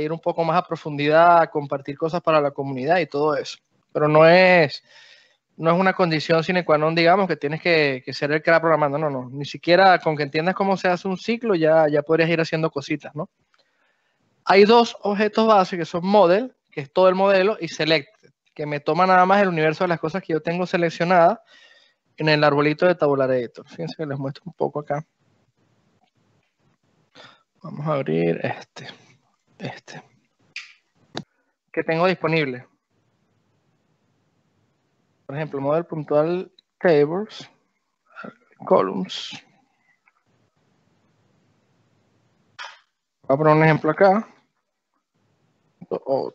ir un poco más a profundidad, a compartir cosas para la comunidad y todo eso. Pero no es, no es una condición sine qua non, digamos, que tienes que, ser el que la programando. No, no, ni siquiera con que entiendas cómo se hace un ciclo ya, ya podrías ir haciendo cositas, ¿no? Hay dos objetos base que son model, que es todo el modelo, y select, que me toma nada más el universo de las cosas que yo tengo seleccionadas en el arbolito de Tabular Editor. Fíjense que les muestro un poco acá. Vamos a abrir este este, que tengo disponible. Por ejemplo, model puntual tables, columns. Voy a poner un ejemplo acá. Oh,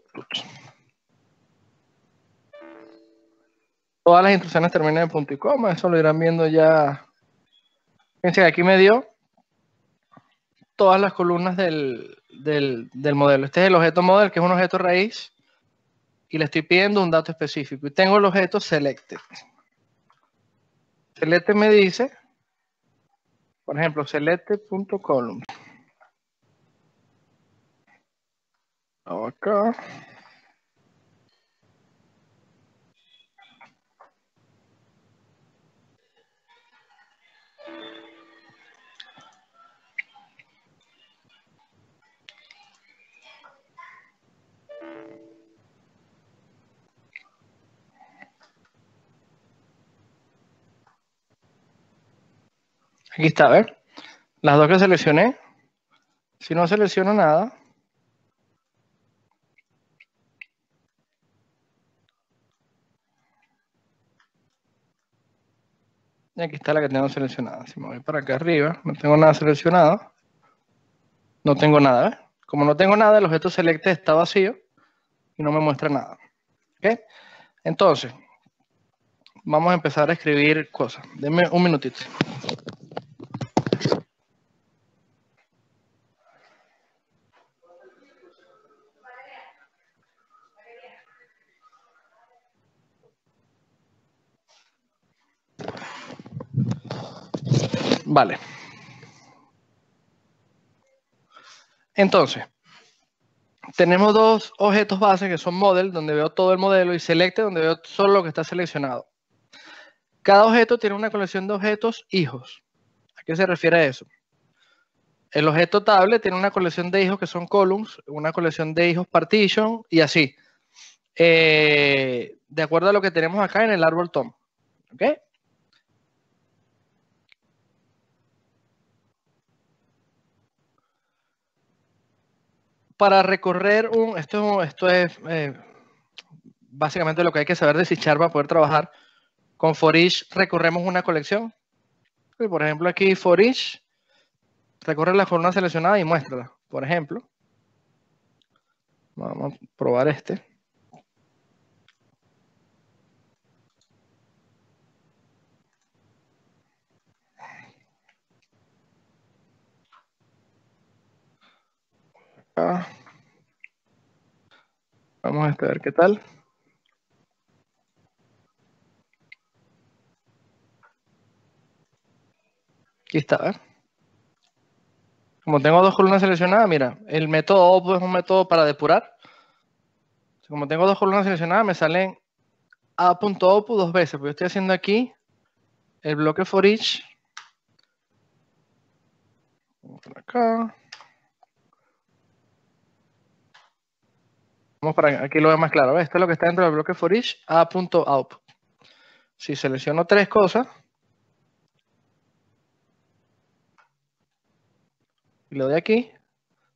todas las instrucciones terminan en punto y coma, eso lo irán viendo ya. Fíjense, aquí me dio todas las columnas del, del, del modelo. Este es el objeto model, que es un objeto raíz, y le estoy pidiendo un dato específico. Y tengo el objeto selected. Selected me dice, por ejemplo, selected.column. Acá. Aquí está, a ver. Las dos que seleccioné. Si no selecciono nada. Y aquí está la que tengo seleccionada. Si me voy para acá arriba, no tengo nada seleccionado. No tengo nada, ¿ves? Como no tengo nada, el objeto select está vacío y no me muestra nada. ¿Ok? Entonces, vamos a empezar a escribir cosas. Denme un minutito. Vale. Entonces, tenemos dos objetos base que son model, donde veo todo el modelo, y select, donde veo solo lo que está seleccionado. Cada objeto tiene una colección de objetos hijos. ¿A qué se refiere eso? El objeto table tiene una colección de hijos que son columns, una colección de hijos partition y así. Eh, de acuerdo a lo que tenemos acá en el árbol tom. ¿okay? para recorrer un, esto, esto es eh, básicamente lo que hay que saber de Sichar para poder trabajar. Con Forage recorremos una colección. por ejemplo, aquí Forage recorre la forma seleccionada y muéstrala. Por ejemplo, vamos a probar este. Vamos a ver qué tal. Aquí está. ¿eh? Como tengo dos columnas seleccionadas, mira, el método OP es un método para depurar. Como tengo dos columnas seleccionadas, me salen a.opu dos veces, porque estoy haciendo aquí el bloque for each. Vamos por acá. Vamos para aquí lo veo más claro. Esto es lo que está dentro del bloque for each a.out. Si selecciono tres cosas y lo doy aquí,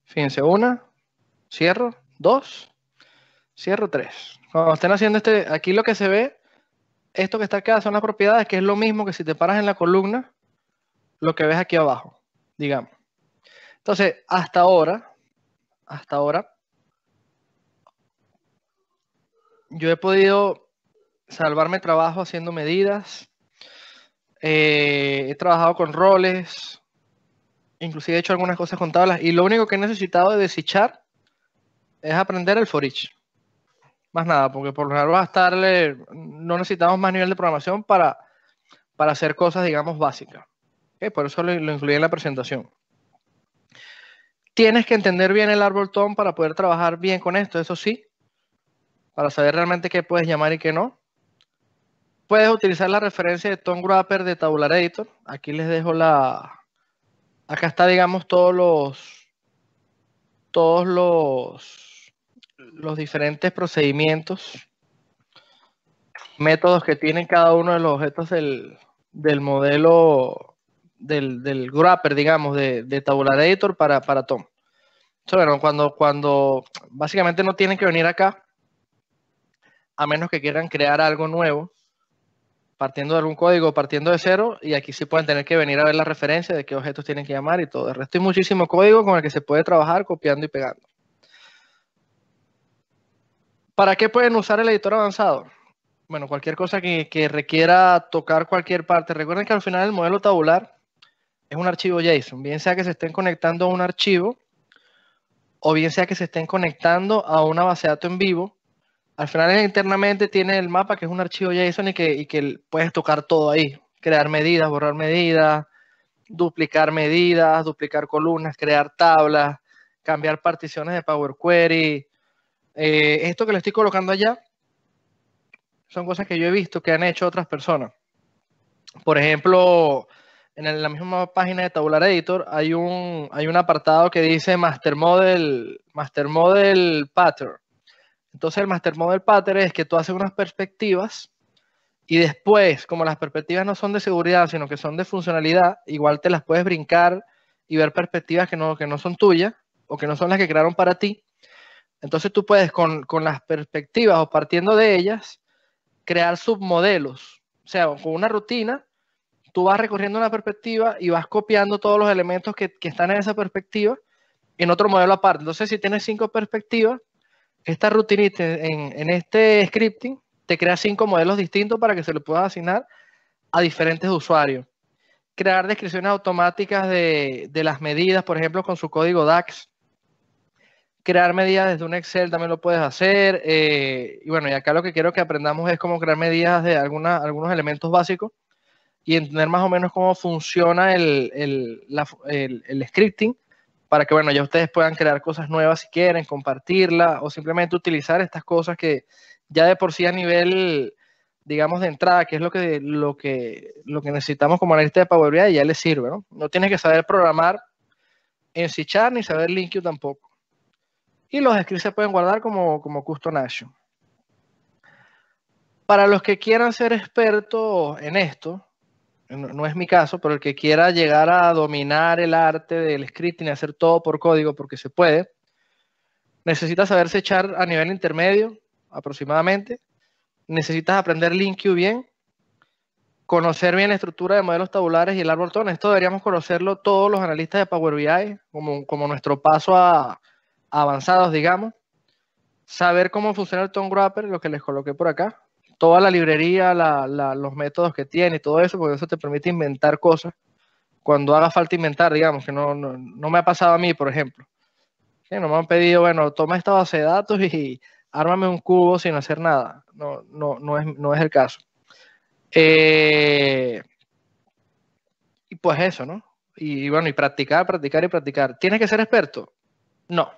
fíjense, una, cierro, dos, cierro, tres. Cuando estén haciendo este, aquí lo que se ve, esto que está acá son las propiedades, que es lo mismo que si te paras en la columna, lo que ves aquí abajo, digamos. Entonces, hasta ahora, hasta ahora, yo he podido salvarme trabajo haciendo medidas. Eh, he trabajado con roles. Inclusive he hecho algunas cosas con tablas. Y lo único que he necesitado de desechar es aprender el for each. Más nada, porque por lo general va no necesitamos más nivel de programación para, para hacer cosas, digamos, básicas. Por eso lo, lo incluí en la presentación tienes que entender bien el árbol TOM para poder trabajar bien con esto, eso sí para saber realmente qué puedes llamar y qué no. Puedes utilizar la referencia de Tom Grapper de Tabular Editor. Aquí les dejo la... Acá está, digamos, todos los... Todos los... Los diferentes procedimientos. Métodos que tienen cada uno de los objetos del, modelo... Del, grapper, digamos, de, Tabular Editor para, para Tom. Entonces, bueno, cuando, cuando básicamente no tienen que venir acá a menos que quieran crear algo nuevo, partiendo de algún código, partiendo de cero, y aquí sí pueden tener que venir a ver la referencia de qué objetos tienen que llamar y todo. El resto hay muchísimo código con el que se puede trabajar copiando y pegando. ¿Para qué pueden usar el editor avanzado? Bueno, cualquier cosa que, que requiera tocar cualquier parte. Recuerden que al final el modelo tabular es un archivo JSON, bien sea que se estén conectando a un archivo o bien sea que se estén conectando a una base de datos en vivo al final internamente tiene el mapa, que es un archivo JSON y que, que puedes tocar todo ahí. Crear medidas, borrar medidas, duplicar medidas, duplicar columnas, crear tablas, cambiar particiones de Power Query. Eh, esto que le estoy colocando allá son cosas que yo he visto que han hecho otras personas. Por ejemplo, en la misma página de Tabular Editor hay un, hay un apartado que dice Master Model, Master Model Pattern. Entonces el Master Model Pattern es que tú haces unas perspectivas y después, como las perspectivas no son de seguridad, sino que son de funcionalidad, igual te las puedes brincar y ver perspectivas que no, que no son tuyas o que no son las que crearon para ti. Entonces tú puedes con, las perspectivas o partiendo de ellas, crear submodelos. O sea, con una rutina, tú vas recorriendo una perspectiva y vas copiando todos los elementos que, que están en esa perspectiva en otro modelo aparte. Entonces, si tienes cinco perspectivas, esta rutinita en, este scripting te crea cinco modelos distintos para que se lo puedas asignar a diferentes usuarios. Crear descripciones automáticas de, las medidas, por ejemplo, con su código DAX. Crear medidas desde un Excel también lo puedes hacer. Eh, y bueno, y acá lo que quiero que aprendamos es cómo crear medidas de algunos elementos básicos y entender más o menos cómo funciona el scripting para que, bueno, ya ustedes puedan crear cosas nuevas si quieren, compartirla o simplemente utilizar estas cosas que ya de por sí a nivel, digamos, de entrada, que es lo que, lo que, lo que necesitamos como analista de Power ya les sirve, ¿no? No tienes que saber programar en C ni saber LinkedIn tampoco. Y los scripts se pueden guardar como, como custom action. Para los que quieran ser expertos en esto, no, es mi caso, pero el que quiera llegar a dominar el arte del scripting y hacer todo por código, porque se puede, necesita saberse echar a nivel intermedio aproximadamente, necesitas aprender LinQ bien, conocer bien la estructura de modelos tabulares y el árbol tono. Esto deberíamos conocerlo todos los analistas de Power BI, como, como nuestro paso a, avanzados, digamos. Saber cómo funciona el Tone Wrapper, lo que les coloqué por acá, toda la librería, los métodos que tiene y todo eso, porque eso te permite inventar cosas cuando haga falta inventar, digamos, que no, me ha pasado a mí, por ejemplo. Sí, no me han pedido, bueno, toma esta base de datos y ármame un cubo sin hacer nada. No, no, es, el caso. Eh, y pues eso, ¿no? Y, y bueno, y practicar, practicar y practicar. ¿Tienes que ser experto? No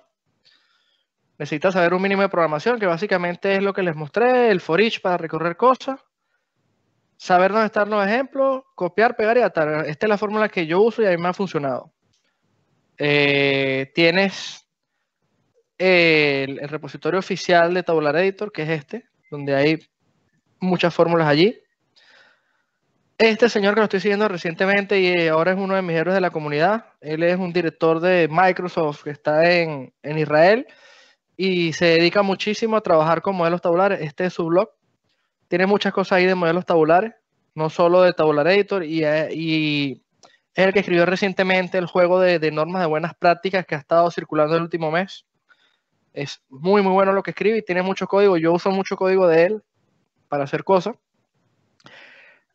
necesitas saber un mínimo de programación, que básicamente es lo que les mostré, el for each para recorrer cosas, saber dónde están los ejemplos, copiar, pegar y atar. Esta es la fórmula que yo uso y a mí me ha funcionado. Eh, tienes eh, el, repositorio oficial de Tabular Editor, que es este, donde hay muchas fórmulas allí. Este señor que lo estoy siguiendo recientemente y eh, ahora es uno de mis héroes de la comunidad, él es un director de Microsoft que está en, en Israel y se dedica muchísimo a trabajar con modelos tabulares. Este es su blog. Tiene muchas cosas ahí de modelos tabulares, no solo de Tabular Editor, eh, y, es el que escribió recientemente el juego de, normas de buenas prácticas que ha estado circulando el último mes. Es muy, muy bueno lo que escribe y tiene mucho código. Yo uso mucho código de él para hacer cosas.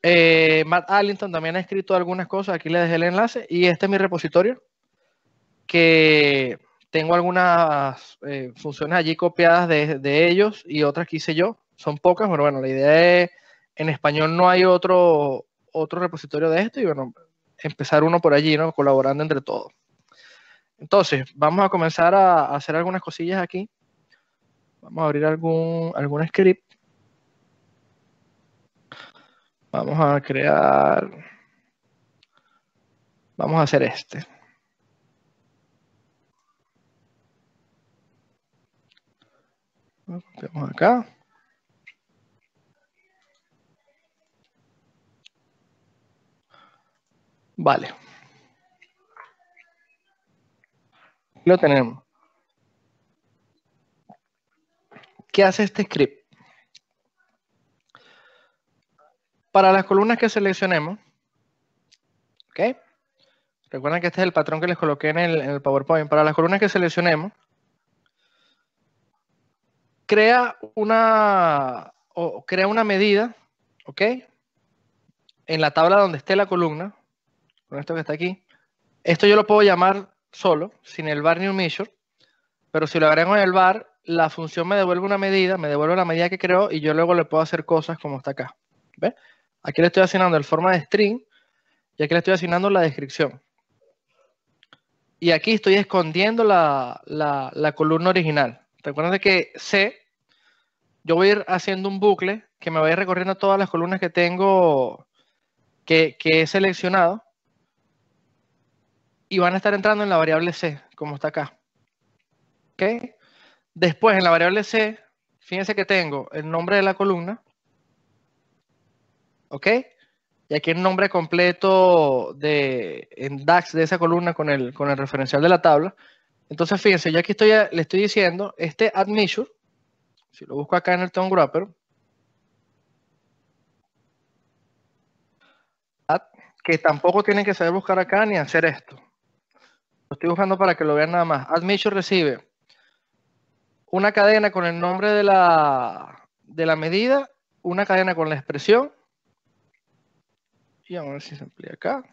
Eh, Matt Allington también ha escrito algunas cosas. Aquí le dejé el enlace. Y este es mi repositorio. Que tengo algunas eh, funciones allí copiadas de, ellos y otras que hice yo. Son pocas, pero bueno, la idea es, en español no hay otro, otro repositorio de esto y bueno, empezar uno por allí, ¿no? Colaborando entre todos. Entonces, vamos a comenzar a, a hacer algunas cosillas aquí. Vamos a abrir algún, algún script. Vamos a crear... Vamos a hacer este. Lo acá. Vale. Lo tenemos. ¿Qué hace este script? Para las columnas que seleccionemos, ¿ok? Recuerden que este es el patrón que les coloqué en el PowerPoint. Para las columnas que seleccionemos, crea una, o crea una medida, ¿ok? En la tabla donde esté la columna, con esto que está aquí. Esto yo lo puedo llamar solo, sin el var new measure, pero si lo agrego en el bar, la función me devuelve una medida, me devuelve la medida que creo y yo luego le puedo hacer cosas como está acá. ¿Ve? Aquí le estoy asignando el forma de string y aquí le estoy asignando la descripción. Y aquí estoy escondiendo la, la, la columna original. Recuerden que C, yo voy a ir haciendo un bucle que me va a ir recorriendo todas las columnas que tengo, que, he seleccionado, y van a estar entrando en la variable C, como está acá. ¿Ok? Después, en la variable C, fíjense que tengo el nombre de la columna, ¿ok? Y aquí el nombre completo de, en DAX de esa columna con el, con el referencial de la tabla. Entonces, fíjense, yo aquí estoy, eh, le estoy diciendo, este admission, si lo busco acá en el Tom wrapper, que tampoco tienen que saber buscar acá ni hacer esto. Lo estoy buscando para que lo vean nada más. Admission recibe una cadena con el nombre de la, de la medida, una cadena con la expresión. Y vamos a ver si se amplía acá.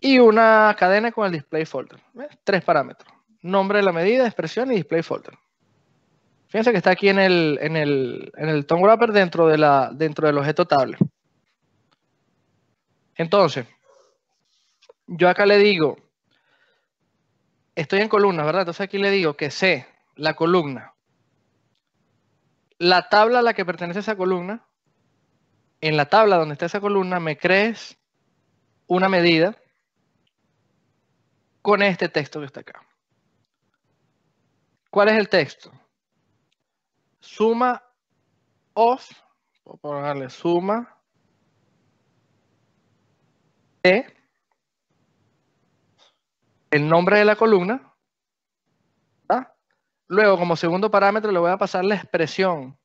y una cadena con el display folder. ¿eh? Tres parámetros. Nombre de la medida, expresión y display folder. Fíjense que está aquí en el, en el, en el tone wrapper dentro, de la, dentro del objeto table. Entonces, yo acá le digo, estoy en columnas, ¿verdad? Entonces aquí le digo que sé la columna, la tabla a la que pertenece esa columna, en la tabla donde está esa columna me crees una medida con este texto que está acá. ¿Cuál es el texto? Suma of, por ponerle suma de el nombre de la columna. Luego, como segundo parámetro, le voy a pasar la expresión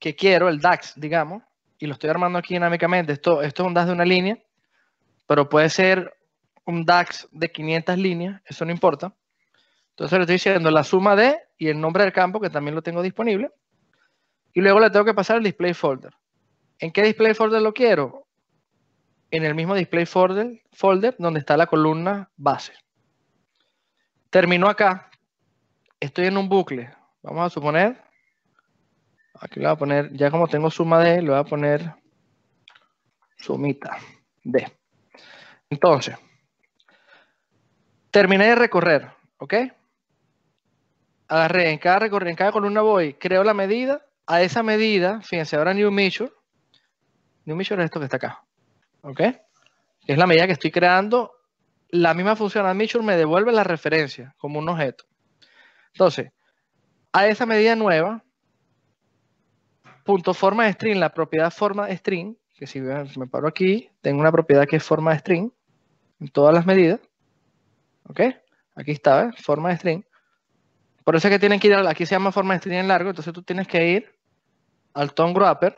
que quiero, el DAX, digamos, y lo estoy armando aquí dinámicamente. Esto, esto es un DAX de una línea, pero puede ser un DAX de 500 líneas, eso no importa. Entonces le estoy diciendo la suma de y el nombre del campo, que también lo tengo disponible. Y luego le tengo que pasar el display folder. ¿En qué display folder lo quiero? En el mismo display folder, folder donde está la columna base. Termino acá. Estoy en un bucle. Vamos a suponer. Aquí le voy a poner, ya como tengo suma de, le voy a poner sumita de. Entonces, Terminé de recorrer, ¿ok? Agarré, en cada, en cada columna voy, creo la medida, a esa medida, fíjense, ahora New Measure, New Measure es esto que está acá, ¿ok? Es la medida que estoy creando, la misma función a me devuelve la referencia como un objeto. Entonces, a esa medida nueva, punto forma string, la propiedad forma string, que si me paro aquí, tengo una propiedad que es forma de string, en todas las medidas. ¿Ok? Aquí está, ¿ves? Forma de string. Por eso es que tienen que ir, a, aquí se llama forma de string en largo, entonces tú tienes que ir al tone wrapper.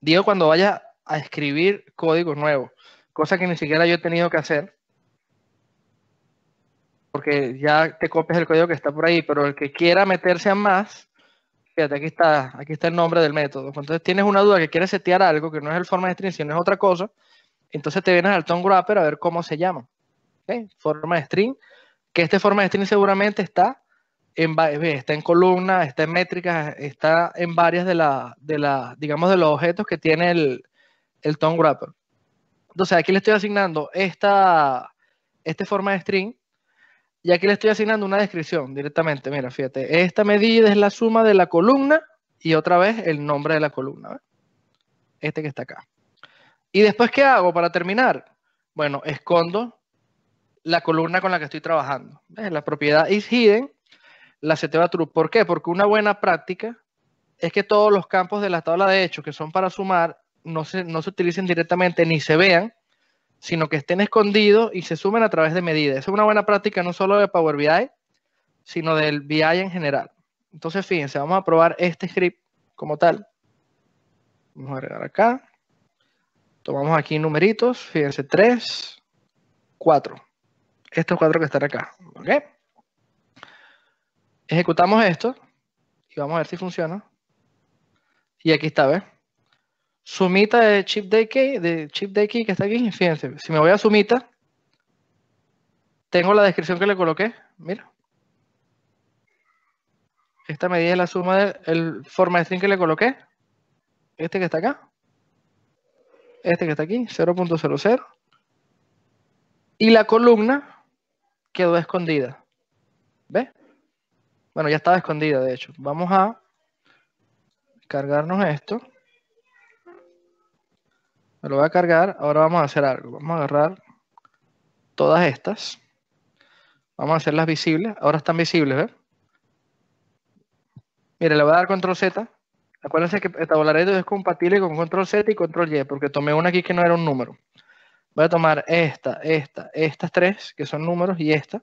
Digo, cuando vaya a escribir código nuevo, cosa que ni siquiera yo he tenido que hacer, porque ya te copias el código que está por ahí, pero el que quiera meterse a más, fíjate, aquí está, aquí está el nombre del método. Entonces tienes una duda que quieres setear algo, que no es el forma de string, sino es otra cosa, entonces te vienes al tone wrapper a ver cómo se llama. Forma de string, que este forma de string seguramente está en, eh, está en columna, está en métricas, está en varias de las, de la, digamos, de los objetos que tiene el, el tone wrapper. Entonces aquí le estoy asignando esta, este forma de string y aquí le estoy asignando una descripción directamente. Mira, fíjate, esta medida es la suma de la columna y otra vez el nombre de la columna. Este que está acá. ¿Y después qué hago para terminar? Bueno, escondo la columna con la que estoy trabajando. La propiedad is hidden, la te va true. ¿Por qué? Porque una buena práctica es que todos los campos de la tabla de hechos que son para sumar no se, no se utilicen directamente ni se vean, sino que estén escondidos y se sumen a través de medidas. Esa es una buena práctica no solo de Power BI, sino del BI en general. Entonces, fíjense, vamos a probar este script como tal. Vamos a agregar acá. Tomamos aquí numeritos, fíjense, 3, 4 estos cuatro que están acá. ¿Ok? Ejecutamos esto y vamos a ver si funciona. Y aquí está, ¿ves? Sumita de chip de aquí. de chip de key que está aquí. Fíjense, si me voy a sumita, tengo la descripción que le coloqué. Mira. Esta medida es la suma del de, forma de string que le coloqué. Este que está acá. Este que está aquí, 0.00. Y la columna quedó escondida. ¿Ves? Bueno, ya estaba escondida, de hecho. Vamos a cargarnos esto. Me lo voy a cargar. Ahora vamos a hacer algo. Vamos a agarrar todas estas. Vamos a hacerlas visibles. Ahora están visibles, ¿ves? Mire, le voy a dar control Z. Acuérdense que el tabulareto es compatible con control Z y control Y, porque tomé una aquí que no era un número. Voy a tomar esta, esta, estas tres, que son números, y esta.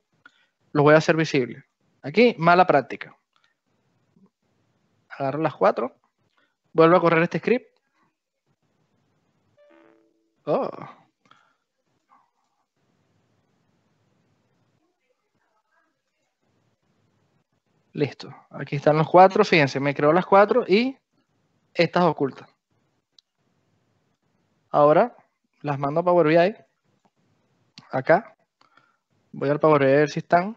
Los voy a hacer visibles. Aquí, mala práctica. Agarro las cuatro. Vuelvo a correr este script. Oh. Listo. Aquí están los cuatro. Fíjense, me creó las cuatro y estas ocultas. Ahora las mando a Power BI. Acá. Voy al Power BI a ver si están.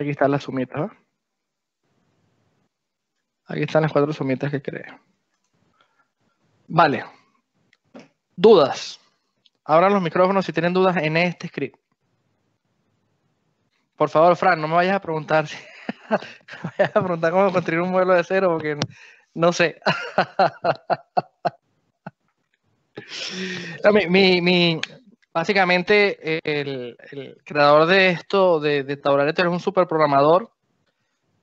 Aquí están las sumitas. ¿ah? Aquí están las cuatro sumitas que creé. Vale. Dudas. Abran los micrófonos si tienen dudas en este script. Por favor, Fran, no me vayas a preguntar si... a preguntar cómo construir un modelo de cero porque no sé. básicamente, el, creador de esto, de, de es un super programador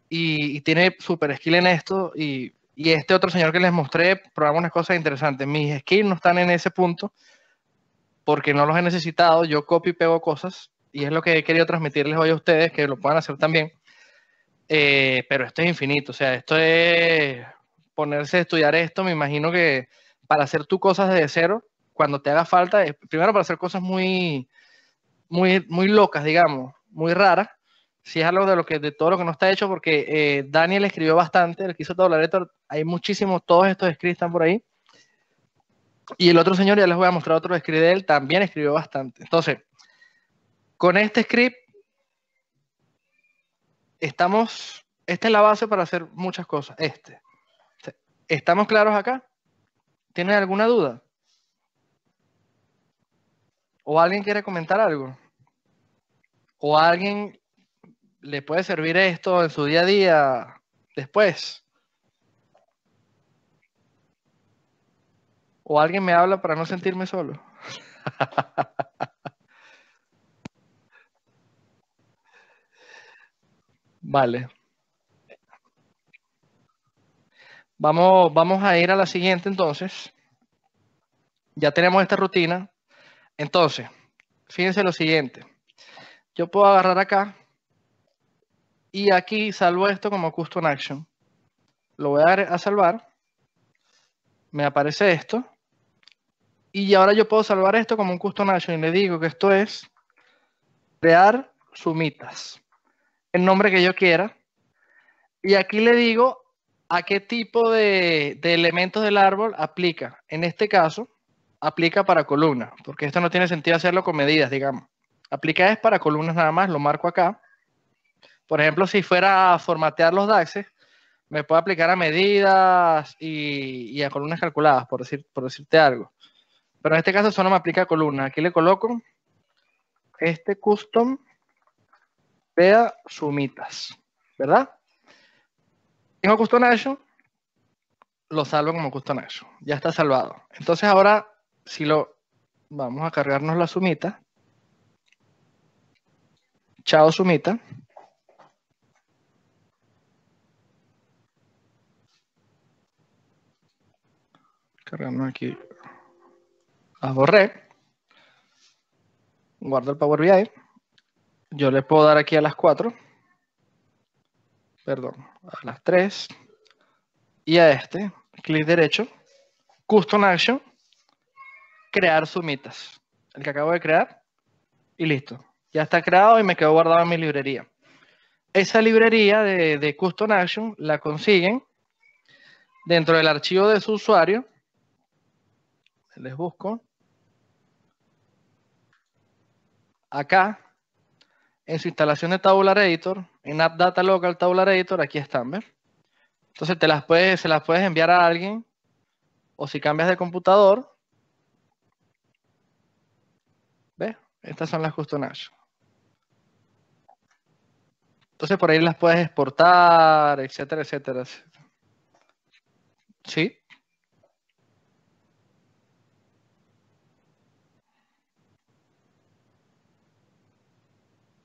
y, tiene super skill en esto. Y, este otro señor que les mostré programa unas cosas interesantes. Mis skills no están en ese punto porque no los he necesitado. Yo copio y pego cosas y es lo que he querido transmitirles hoy a ustedes, que lo puedan hacer también. Eh, pero esto es infinito, o sea, esto es ponerse a estudiar esto, me imagino que para hacer tú cosas desde cero, cuando te haga falta, primero para hacer cosas muy, muy, muy locas, digamos, muy raras, si es algo de, lo que, de todo lo que no está hecho, porque eh, Daniel escribió bastante, quiso que hizo hay muchísimos, todos estos escritos están por ahí. Y el otro señor, ya les voy a mostrar otro script de él, también escribió bastante. Entonces, con este script estamos, esta es la base para hacer muchas cosas, este. ¿Estamos claros acá? ¿Tienen alguna duda? ¿O alguien quiere comentar algo? ¿O alguien le puede servir esto en su día a día después? ¿O alguien me habla para no sentirme solo? vale. Vamos, a ir a la siguiente entonces. Ya tenemos esta rutina. Entonces, fíjense lo siguiente. Yo puedo agarrar acá y aquí salvo esto como custom action. Lo voy a, a salvar. Me aparece esto. Y ahora yo puedo salvar esto como un custom action y le digo que esto es crear sumitas. El nombre que yo quiera. Y aquí le digo ¿a qué tipo de, elementos del árbol aplica? En este caso, aplica para columnas, porque esto no tiene sentido hacerlo con medidas, digamos. Aplica es para columnas nada más, lo marco acá. Por ejemplo, si fuera a formatear los DAXes, me puedo aplicar a medidas y, a columnas calculadas, por, decir, por decirte algo. Pero en este caso solo me aplica a columnas. Aquí le coloco este custom vea sumitas, ¿verdad? en Augusto lo salvo como Augusto Nacho. Ya está salvado. Entonces ahora, si lo vamos a cargarnos la sumita. Chao sumita. Cargamos aquí a Guardo el Power BI. Yo le puedo dar aquí a las 4 perdón, a las 3 y a este, clic derecho, Custom Action, crear sumitas. El que acabo de crear y listo. Ya está creado y me quedó guardado en mi librería. Esa librería de, de Custom Action la consiguen dentro del archivo de su usuario. Les busco. Acá, en su instalación de Tabular Editor, en App Data Local Tabular Editor, aquí están, ¿ves? Entonces te las puedes, se las puedes enviar a alguien, o si cambias de computador, ¿ves? Estas son las Custom Entonces por ahí las puedes exportar, etcétera, etcétera. etcétera. ¿Sí?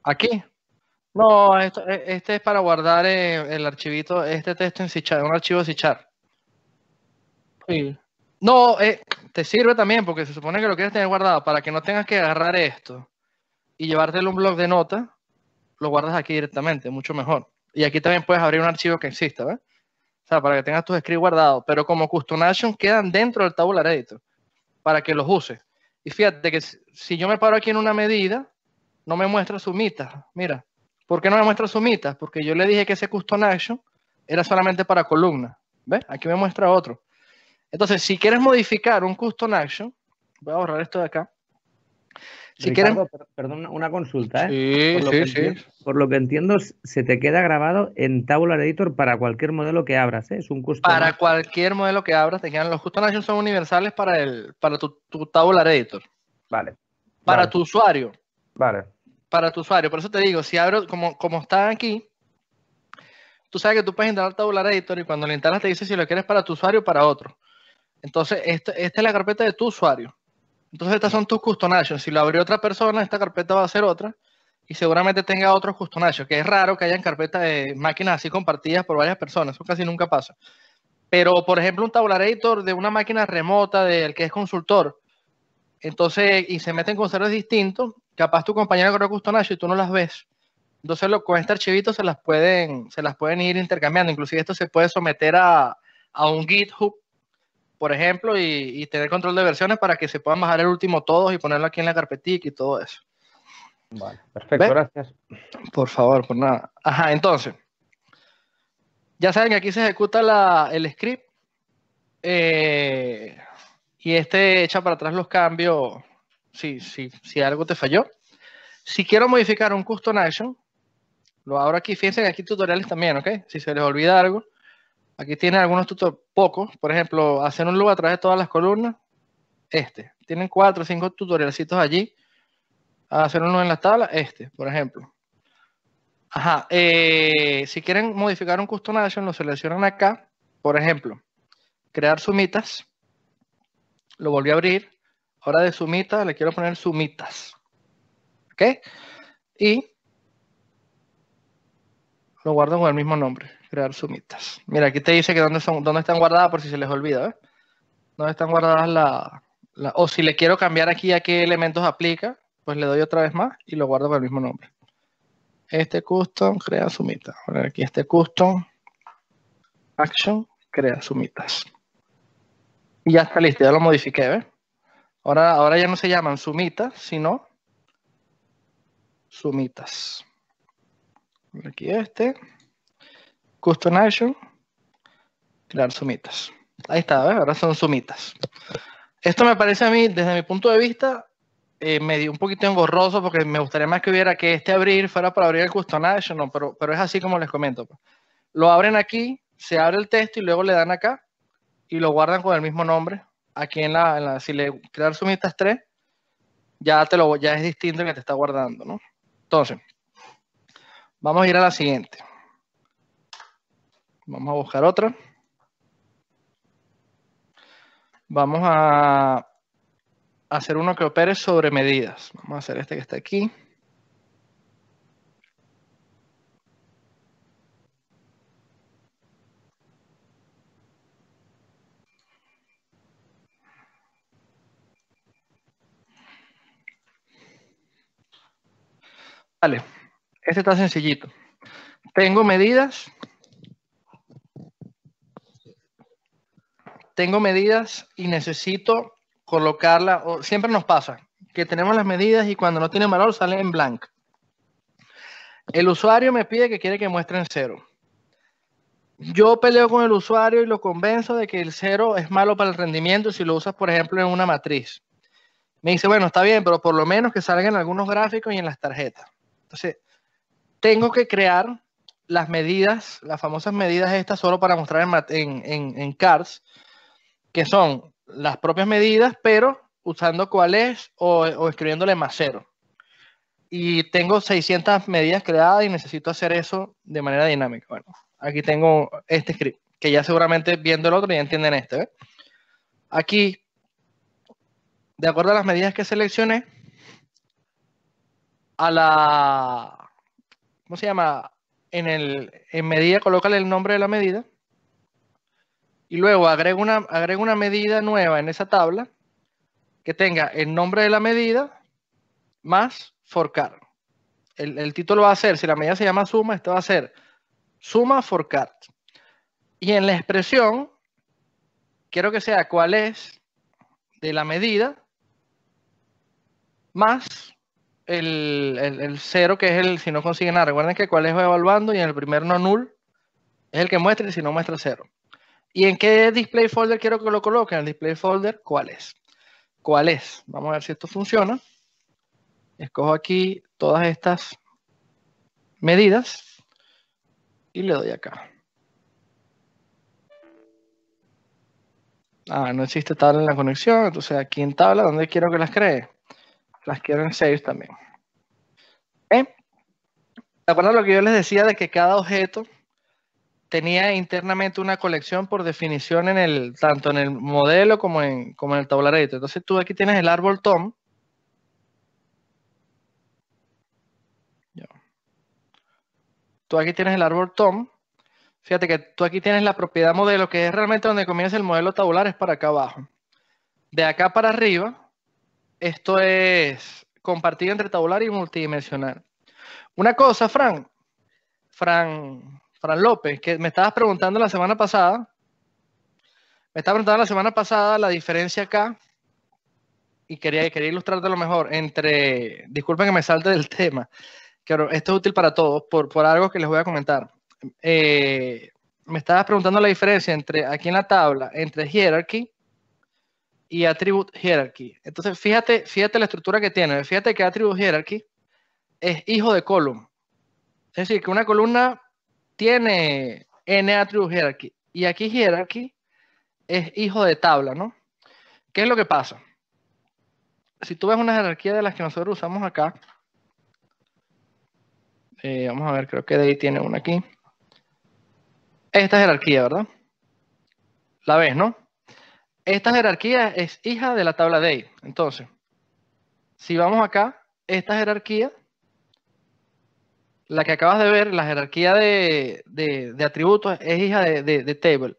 Aquí. No, e, este es para guardar eh, el archivito, este texto en Sichar, un archivo sichar Sí. No, eh, te sirve también porque se supone que lo quieres tener guardado para que no tengas que agarrar esto y llevártelo un blog de notas, lo guardas aquí directamente, mucho mejor. Y aquí también puedes abrir un archivo que exista, ¿ves? O sea, para que tengas tus scripts guardados, pero como custom quedan dentro del tabular editor para que los uses. Y fíjate que si yo me paro aquí en una medida, no me muestra su mitad. Mira, ¿Por qué no me muestra sumitas? Porque yo le dije que ese custom action era solamente para columnas. ¿Ves? Aquí me muestra otro. Entonces, si quieres modificar un custom action, voy a borrar esto de acá. Si quieres... Perdón, una consulta. ¿eh? Sí, por, lo sí, que por lo que entiendo, se te queda grabado en Tabular Editor para cualquier modelo que abras. ¿eh? Es un custom Para cualquier modelo que abras, te quedan los custom actions son universales para, el, para tu, Tabular Editor. Vale. Para tu usuario. Vale para tu usuario. Por eso te digo, si abro, como, como está aquí, tú sabes que tú puedes instalar Tabular Editor y cuando lo instalas te dice si lo quieres para tu usuario o para otro. Entonces, este, esta, es la carpeta de tu usuario. Entonces, estas son tus customizations. Si lo abrió otra persona, esta carpeta va a ser otra y seguramente tenga otros customizations, que es raro que hayan carpetas de máquinas así compartidas por varias personas. Eso casi nunca pasa. Pero, por ejemplo, un Tabular Editor de una máquina remota del que es consultor, entonces, y se meten con servidores distintos, capaz tu compañero gustó, Nacho, y tú no las ves. Entonces, con este archivito se las, pueden, se las pueden ir intercambiando. Inclusive esto se puede someter a, un GitHub, por ejemplo, y, tener control de versiones para que se puedan bajar el último todos y ponerlo aquí en la carpetita y todo eso. Vale, perfecto, gracias. Por favor, por nada. Ajá, entonces. Ya saben que aquí se ejecuta el script eh, y este echa para atrás los cambios si, si, algo te falló. Si quiero modificar un custom action, lo abro aquí. Fíjense que aquí tutoriales también, ¿ok? Si se les olvida algo, aquí tienen algunos tutoriales, pocos. Por ejemplo, hacer un loop a través de todas las columnas. Este. Tienen cuatro o cinco tutorialcitos allí. Hacer uno en la tabla. Este, por ejemplo. Ajá. Eh, si quieren modificar un custom action, lo seleccionan acá. Por ejemplo, crear sumitas. Lo volví a abrir. Ahora de sumitas le quiero poner sumitas. ¿Ok? Y lo guardo con el mismo nombre, crear sumitas. Mira, aquí te dice que dónde, son, dónde están guardadas por si se les olvida. ¿eh? Dónde están guardadas la, O si le quiero cambiar aquí a qué elementos aplica, pues le doy otra vez más y lo guardo con el mismo nombre. Este custom crea sumitas. Ahora aquí este custom action crea sumitas. Y ya está listo, ya lo modifiqué, ¿eh? Ahora, ahora ya no se llaman sumitas, sino sumitas. Aquí este. Custom action. Crear sumitas. Ahí está, ahora son sumitas. Esto me parece a mí, desde mi punto de vista, eh, me dio un poquito engorroso porque me gustaría más que hubiera que este abrir fuera para abrir el custom no, pero, pero es así como les comento. Pues. Lo abren aquí, se abre el texto y luego le dan acá y lo guardan con el mismo nombre aquí en la, si le crear sumitas 3, ya te lo ya es distinto que te está guardando, ¿no? Entonces, vamos a ir a la siguiente. Vamos a buscar otra. Vamos a hacer uno que opere sobre medidas. Vamos a hacer este que está aquí. Vale, este está sencillito. Tengo medidas. Tengo medidas y necesito colocarla. siempre nos pasa que tenemos las medidas y cuando no tienen valor sale en blanco. El usuario me pide que quiere que muestren cero. Yo peleo con el usuario y lo convenzo de que el cero es malo para el rendimiento si lo usas, por ejemplo, en una matriz. Me dice, bueno, está bien, pero por lo menos que salgan algunos gráficos y en las tarjetas. Entonces, tengo que crear las medidas, las famosas medidas estas solo para mostrar en, en, CARS, que son las propias medidas, pero usando cuál es o, escribiéndole más cero. Y tengo 600 medidas creadas y necesito hacer eso de manera dinámica. Bueno, aquí tengo este script, que ya seguramente viendo el otro ya entienden este. Aquí, de acuerdo a las medidas que seleccioné, a la, ¿cómo se llama? En, medida, colócale el nombre de la medida y luego agrego una, medida nueva en esa tabla que tenga el nombre de la medida más forcar. El, el, título va a ser, si la medida se llama suma, esto va a ser suma forcar. Y en la expresión, quiero que sea cuál es de la medida más el, el, cero, que es el si no consigue nada. Recuerden que cuál es evaluando y en el primero no null es el que muestra y si no muestra cero. ¿Y en qué display folder quiero que lo coloque? En el display folder, ¿cuál es? ¿Cuál es? Vamos a ver si esto funciona. Escojo aquí todas estas medidas y le doy acá. Ah, no existe tabla en la conexión, entonces aquí en tabla, ¿dónde quiero que las cree? las en save también. ¿Eh? ¿Te lo que yo les decía de que cada objeto tenía internamente una colección por definición en el, tanto en el modelo como en, como en el tablarete? Entonces tú aquí tienes el árbol Tom. Tú aquí tienes el árbol Tom. Fíjate que tú aquí tienes la propiedad modelo, que es realmente donde comienza el modelo tabular, es para acá abajo. De acá para arriba, esto es compartido entre tabular y multidimensional. Una cosa, Fran, Fran, Fran López, que me estabas preguntando la semana pasada, me estabas preguntando la semana pasada la diferencia acá, y quería, quería ilustrarte lo mejor, entre, disculpen que me salte del tema, pero esto es útil para todos, por, por algo que les voy a comentar. Eh, me estabas preguntando la diferencia entre, aquí en la tabla, entre hierarchy y attribute hierarchy. Entonces, fíjate, fíjate la estructura que tiene. Fíjate que attribute hierarchy es hijo de column. Es decir, que una columna tiene n attribute hierarchy. Y aquí hierarchy es hijo de tabla, ¿no? ¿Qué es lo que pasa? Si tú ves una jerarquía de las que nosotros usamos acá, eh, vamos a ver, creo que de ahí tiene una aquí. Esta jerarquía, ¿verdad? La ves, ¿no? Esta jerarquía es hija de la tabla de Entonces, si vamos acá, esta jerarquía, la que acabas de ver, la jerarquía de, atributos es hija de, table.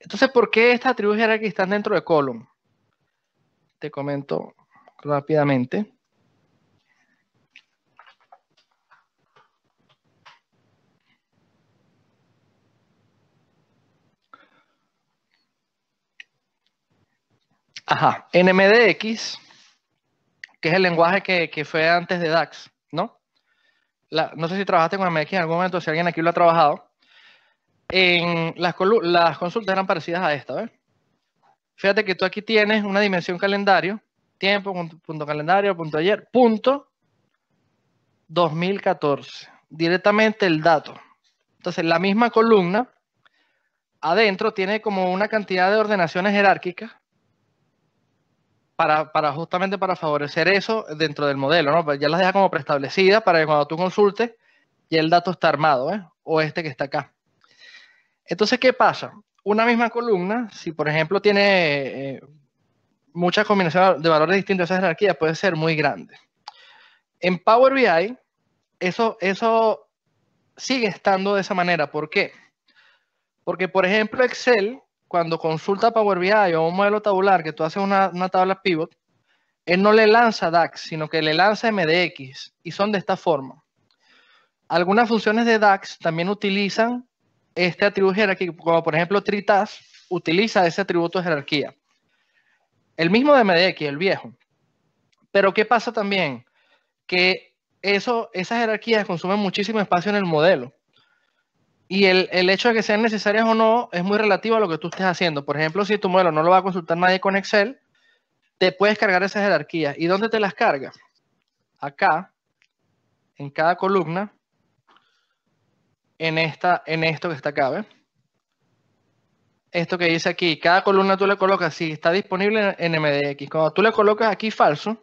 Entonces, ¿por qué estas atributos jerárquicas están dentro de column? Te comento rápidamente. Ajá, NMDX, que es el lenguaje que, fue antes de DAX, ¿no? no sé si trabajaste con MDX en algún momento, si alguien aquí lo ha trabajado. En las, las consultas eran parecidas a esta, ¿ves? Fíjate que tú aquí tienes una dimensión calendario, tiempo, punto calendario, punto ayer, punto 2014. Directamente el dato. Entonces, la misma columna adentro tiene como una cantidad de ordenaciones jerárquicas para, justamente para favorecer eso dentro del modelo, Ya las deja como preestablecidas para que cuando tú consultes ya el dato está armado, ¿eh? O este que está acá. Entonces, ¿qué pasa? Una misma columna, si por ejemplo tiene eh, muchas combinaciones de valores distintos, esa jerarquía puede ser muy grande. En Power BI, eso, eso sigue estando de esa manera. ¿Por qué? Porque, por ejemplo, Excel cuando consulta Power BI o un modelo tabular que tú haces una, tabla pivot, él no le lanza DAX, sino que le lanza MDX y son de esta forma. Algunas funciones de DAX también utilizan este atributo jerárquico, como por ejemplo Tritas utiliza ese atributo de jerarquía. El mismo de MDX, el viejo. Pero ¿qué pasa también? Que eso, esas jerarquías consumen muchísimo espacio en el modelo. Y el, hecho de que sean necesarias o no es muy relativo a lo que tú estés haciendo. Por ejemplo, si tu modelo no lo va a consultar nadie con Excel, te puedes cargar esas jerarquías. ¿Y dónde te las cargas? Acá, en cada columna, en, esta, en esto que está acá, ¿ves? Esto que dice aquí, cada columna tú le colocas, si está disponible en MDX, cuando tú le colocas aquí falso,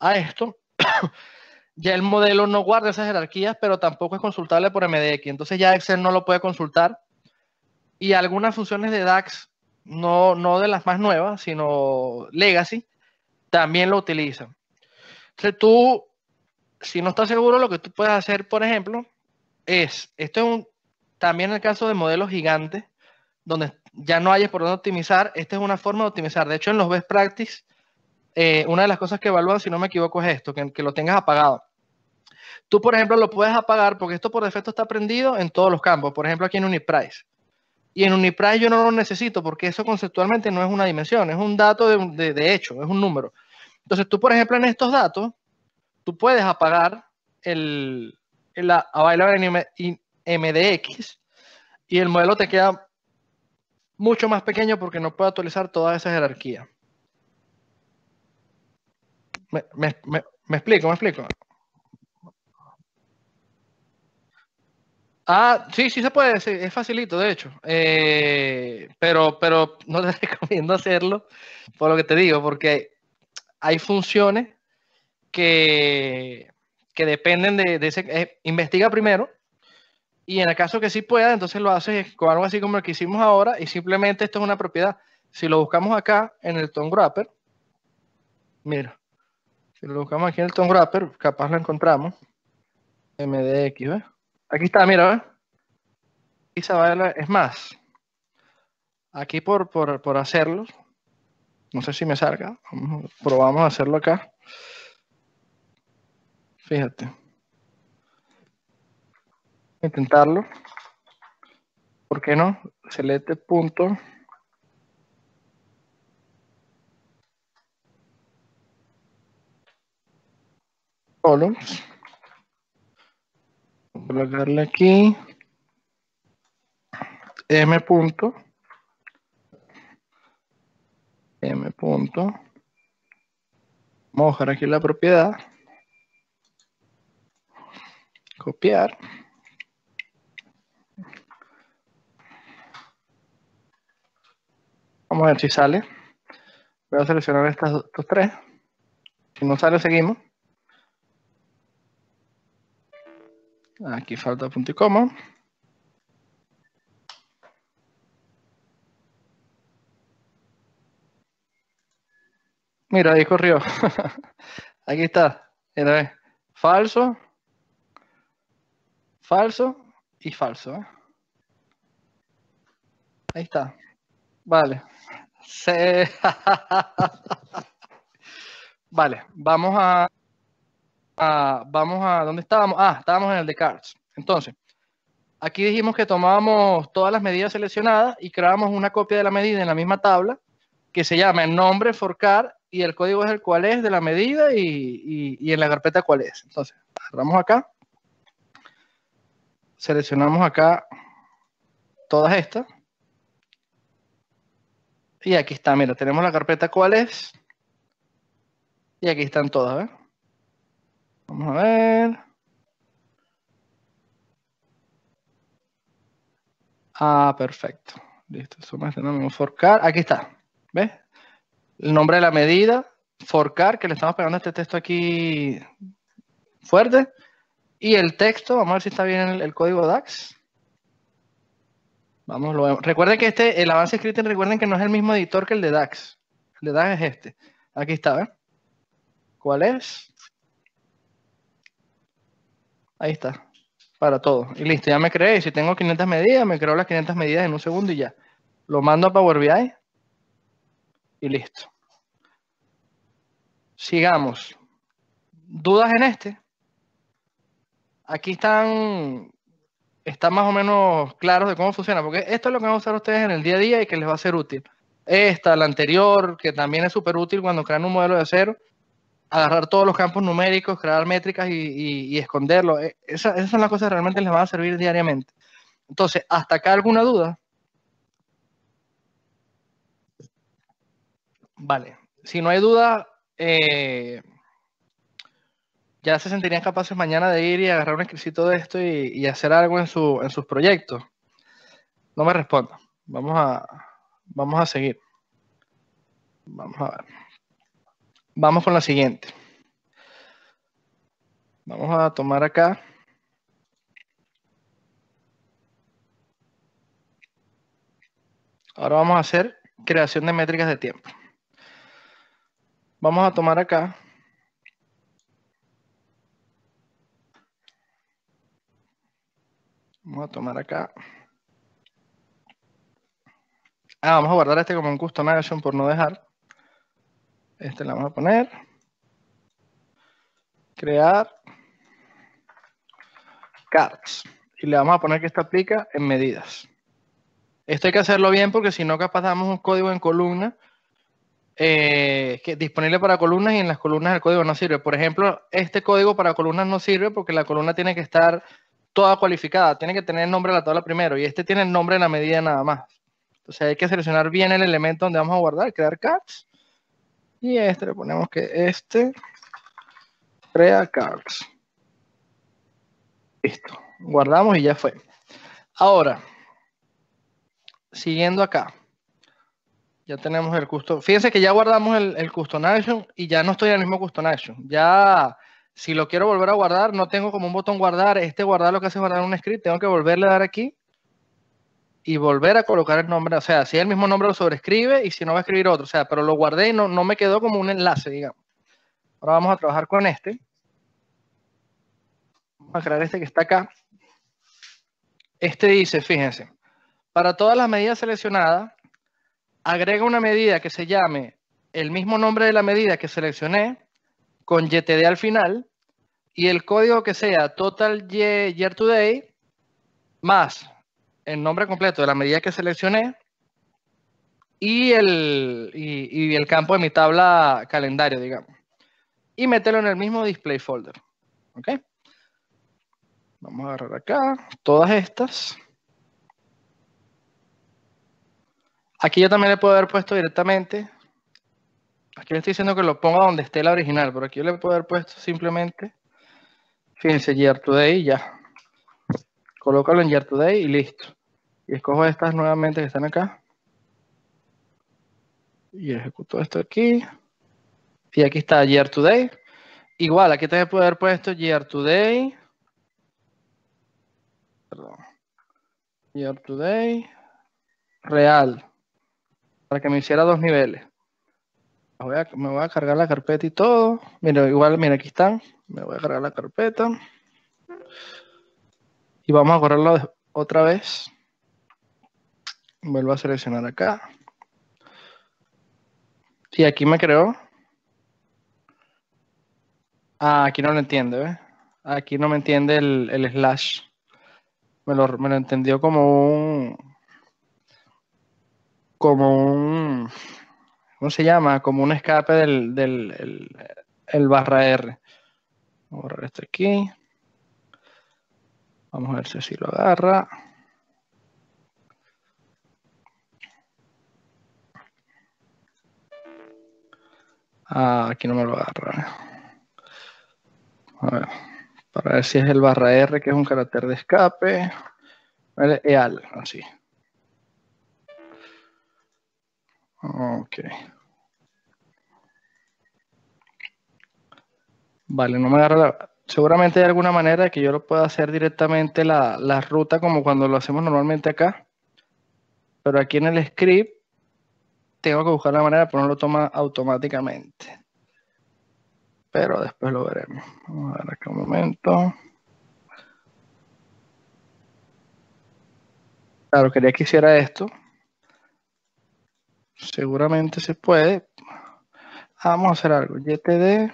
a esto, ya el modelo no guarda esas jerarquías, pero tampoco es consultable por MDX. Entonces ya Excel no lo puede consultar. Y algunas funciones de DAX, no, no de las más nuevas, sino legacy, también lo utilizan. Entonces tú, si no estás seguro, lo que tú puedes hacer, por ejemplo, es, esto es un, también el caso de modelos gigantes, donde ya no hay por dónde optimizar, esta es una forma de optimizar. De hecho, en los best practices... Eh, una de las cosas que evalúan, si no me equivoco, es esto, que, lo tengas apagado. Tú, por ejemplo, lo puedes apagar porque esto por defecto está prendido en todos los campos, por ejemplo, aquí en Uniprice. Y en Uniprice yo no lo necesito porque eso conceptualmente no es una dimensión, es un dato de, hecho, es un número. Entonces tú, por ejemplo, en estos datos, tú puedes apagar el, el available en MDX y el modelo te queda mucho más pequeño porque no puede actualizar toda esa jerarquía. Me, explico, me explico. Ah, sí, sí se puede, es facilito, de hecho. Eh, pero, pero no te recomiendo hacerlo, por lo que te digo, porque hay funciones que, que dependen de, ese. Eh, investiga primero. Y en el caso que sí pueda, entonces lo haces con algo así como lo que hicimos ahora. Y simplemente esto es una propiedad. Si lo buscamos acá en el Tom Wrapper, mira lo buscamos aquí en el Tom Wrapper, capaz lo encontramos. MDX, ¿ves? Aquí está, mira, ¿ves? Es más, aquí por, por, por hacerlo, no sé si me salga, probamos a hacerlo acá. Fíjate. Intentarlo. ¿Por qué no? Selete punto. columns. Colocarle aquí m punto m punto vamos a ver aquí la propiedad copiar vamos a ver si sale voy a seleccionar estas estos tres si no sale seguimos Aquí falta punto y coma. Mira, ahí corrió. Aquí está. el falso, falso y falso. ¿eh? Ahí está. Vale. Se... vale, vamos a... Ah, vamos a, ¿dónde estábamos? Ah, estábamos en el de cards. Entonces, aquí dijimos que tomábamos todas las medidas seleccionadas y creábamos una copia de la medida en la misma tabla que se llama el nombre forcar y el código es el cual es de la medida y, en la carpeta cuál es. Entonces, cerramos acá. Seleccionamos acá todas estas. Y aquí está, mira, tenemos la carpeta cuál es. Y aquí están todas, Vamos a ver. Ah, perfecto. Listo, tenemos forcar. Aquí está. ¿Ves? El nombre de la medida, forcar, que le estamos pegando este texto aquí fuerte. Y el texto, vamos a ver si está bien el, código DAX. Vamos, lo Recuerden que este, el avance escrito, recuerden que no es el mismo editor que el de DAX. El de DAX es este. Aquí está, ves ¿Cuál es? Ahí está. Para todo. Y listo, ya me creé. Si tengo 500 medidas, me creo las 500 medidas en un segundo y ya. Lo mando a Power BI y listo. Sigamos. ¿Dudas en este? Aquí están, están más o menos claros de cómo funciona, porque esto es lo que van a usar ustedes en el día a día y que les va a ser útil. Esta, la anterior, que también es súper útil cuando crean un modelo de acero agarrar todos los campos numéricos, crear métricas y, y, e, esas son las cosas que realmente les van a servir diariamente. Entonces, ¿hasta acá alguna duda? Vale, si no hay duda, eh, ya se sentirían capaces mañana de ir y agarrar un escrito de esto y, hacer algo en, sus proyectos. No me respondo. Vamos a, vamos a seguir. Vamos a ver. Vamos con la siguiente. Vamos a tomar acá. Ahora vamos a hacer creación de métricas de tiempo. Vamos a tomar acá. Vamos a tomar acá. Ah, vamos a guardar este como un custom action por no dejar. Este la vamos a poner. Crear cards. Y le vamos a poner que esto aplica en medidas. Esto hay que hacerlo bien porque si no capaz damos un código en columna eh, disponible para columnas y en las columnas el código no sirve. Por ejemplo, este código para columnas no sirve porque la columna tiene que estar toda cualificada, tiene que tener el nombre de la tabla primero y este tiene el nombre de la medida nada más. Entonces hay que seleccionar bien el elemento donde vamos a guardar, crear cards y este le ponemos que este crea cards. Listo. Guardamos y ya fue. Ahora, siguiendo acá. Ya tenemos el custom. Fíjense que ya guardamos el, el custom action y ya no estoy en el mismo custom action. Ya, si lo quiero volver a guardar, no tengo como un botón guardar. Este guardar lo que hace es guardar un script. Tengo que volverle a dar aquí y volver a colocar el nombre, o sea, si el mismo nombre lo sobrescribe y si no va a escribir otro, o sea, pero lo guardé y no, no me quedó como un enlace, digamos. Ahora vamos a trabajar con este. Vamos a crear este que está acá. Este dice, fíjense, para todas las medidas seleccionadas, agrega una medida que se llame el mismo nombre de la medida que seleccioné, con YTD al final, y el código que sea total year today más el nombre completo de la medida que seleccioné y el, el campo de mi tabla calendario, digamos. Y meterlo en el mismo display folder. ¿Ok? Vamos a agarrar acá todas estas. Aquí yo también le puedo haber puesto directamente. Aquí le estoy diciendo que lo ponga donde esté la original, pero aquí yo le puedo haber puesto simplemente. Fíjense, year today ya colócalo en Year Today y listo. Y escojo estas nuevamente que están acá. Y ejecuto esto aquí. Y aquí está Year Today. Igual, aquí te poder haber puesto Year Today. Perdón. Year Today. Real. Para que me hiciera dos niveles. me voy a cargar la carpeta y todo. Mira, igual, mira, aquí están. Me voy a cargar la carpeta y vamos a correrlo otra vez. Vuelvo a seleccionar acá. Y aquí me creo, Ah, aquí no lo entiende, ¿eh? Aquí no me entiende el, slash. Me lo, entendió como un. Como un. ¿Cómo se llama? Como un escape del, del el, barra R. Vamos a borrar esto aquí. Vamos a ver si lo agarra. Ah, aquí no me lo agarra. A ver, para ver si es el barra R, que es un carácter de escape. EAL, e así. Ok. Vale, no me agarra la, Seguramente hay alguna manera que yo lo pueda hacer directamente la, la ruta como cuando lo hacemos normalmente acá. Pero aquí en el script tengo que buscar la manera, de ponerlo lo toma automáticamente. Pero después lo veremos. Vamos a ver acá un momento. Claro, quería que hiciera esto. Seguramente se puede. Ah, vamos a hacer algo. YTD este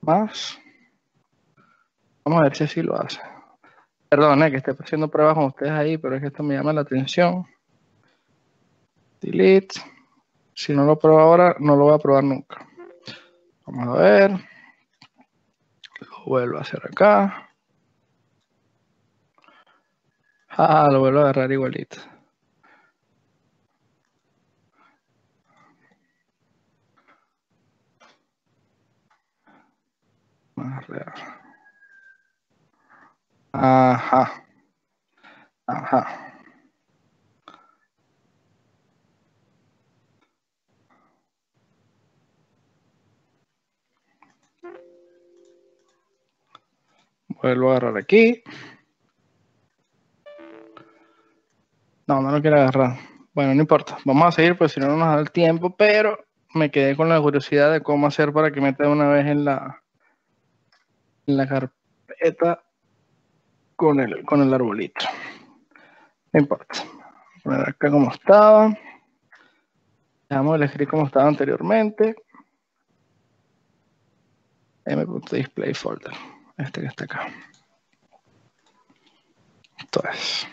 más Vamos a ver si así lo hace. Perdón, eh, que esté haciendo pruebas con ustedes ahí, pero es que esto me llama la atención. Delete. Si no lo pruebo ahora, no lo voy a probar nunca. Vamos a ver. Lo vuelvo a hacer acá. Ah, lo vuelvo a agarrar igualito. Más Ajá. Ajá. Vuelvo a agarrar aquí. No, no lo quiero agarrar. Bueno, no importa. Vamos a seguir, pues si no, no nos da el tiempo, pero me quedé con la curiosidad de cómo hacer para que meta una vez en la, en la carpeta con el, con el arbolito. No importa. acá como estaba. Vamos a elegir como estaba anteriormente. display folder. Este que está acá. Entonces.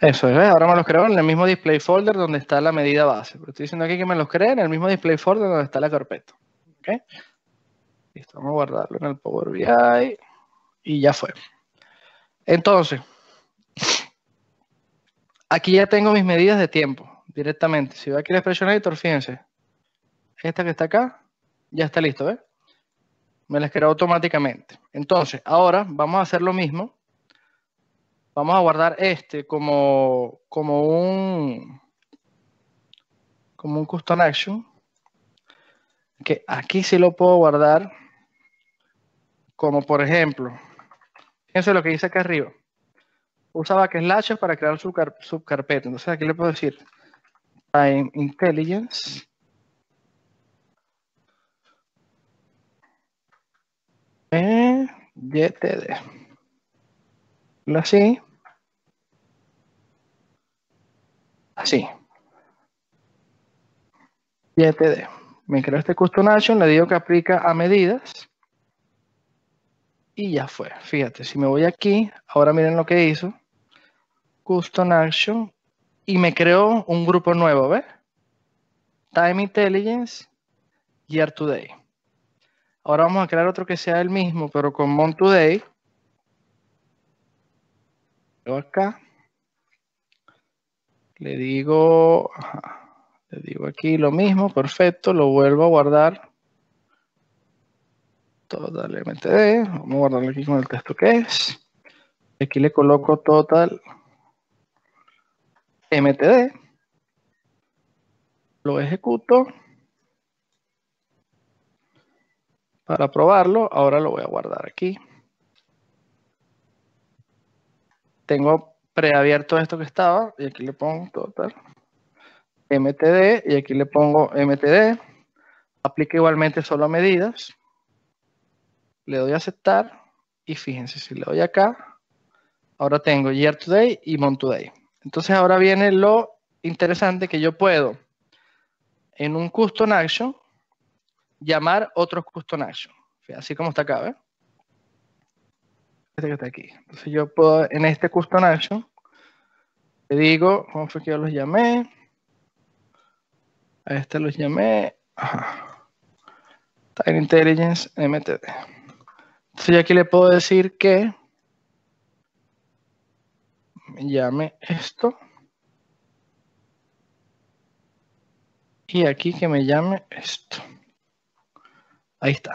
Eso es, ahora me los creo en el mismo display folder donde está la medida base. Pero estoy diciendo aquí que me los cree en el mismo display folder donde está la carpeta. ¿ok? Listo, vamos a guardarlo en el Power BI y ya fue. Entonces, aquí ya tengo mis medidas de tiempo directamente. Si va aquí la editor fíjense, esta que está acá, ya está listo, ¿ves? Me las creó automáticamente. Entonces, ahora vamos a hacer lo mismo. Vamos a guardar este como, como un como un custom action que aquí sí lo puedo guardar, como por ejemplo, fíjense lo que dice acá arriba. usaba Usa backslash para crear su subcarpeta. Entonces aquí le puedo decir time intelligence. Eh, ytd lo Así. Así. YTD me creo este custom action, le digo que aplica a medidas y ya fue. Fíjate, si me voy aquí, ahora miren lo que hizo. Custom action y me creó un grupo nuevo, ¿ves? Time Intelligence, Year Today. Ahora vamos a crear otro que sea el mismo, pero con Mont Today. Yo acá le digo, le digo aquí lo mismo, perfecto, lo vuelvo a guardar. Total MTD, vamos a guardarlo aquí con el texto que es. Aquí le coloco total MTD. Lo ejecuto. Para probarlo, ahora lo voy a guardar aquí. Tengo preabierto esto que estaba y aquí le pongo total. MTD y aquí le pongo MTD. Aplica igualmente solo a medidas. Le doy a aceptar y fíjense, si le doy acá, ahora tengo Year Today y Month Today. Entonces ahora viene lo interesante que yo puedo en un custom action llamar otro custom action. Así como está acá, ¿ves? Este que está aquí. Entonces yo puedo en este custom action le digo, ¿cómo fue que yo los llamé? A este los llamé. Time Intelligence MTD. Entonces, yo aquí le puedo decir que me llame esto. Y aquí que me llame esto. Ahí está.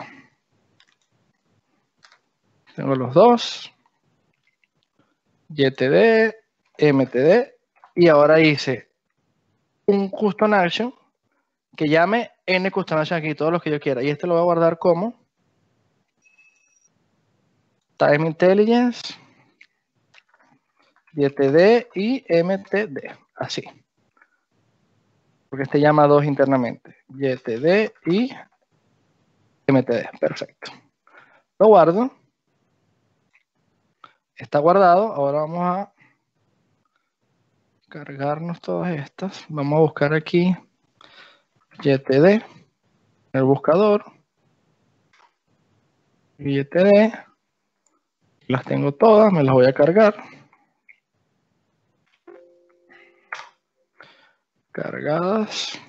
Tengo los dos. YTD, MTD. Y ahora hice un custom action que llame N constelación aquí, todos los que yo quiera. Y este lo voy a guardar como Time Intelligence, YTD y MTD. E Así. Porque este llama dos internamente. YTD y MTD. E Perfecto. Lo guardo. Está guardado. Ahora vamos a cargarnos todas estas. Vamos a buscar aquí YTD el buscador. YTD. Las tengo todas, me las voy a cargar. Cargadas.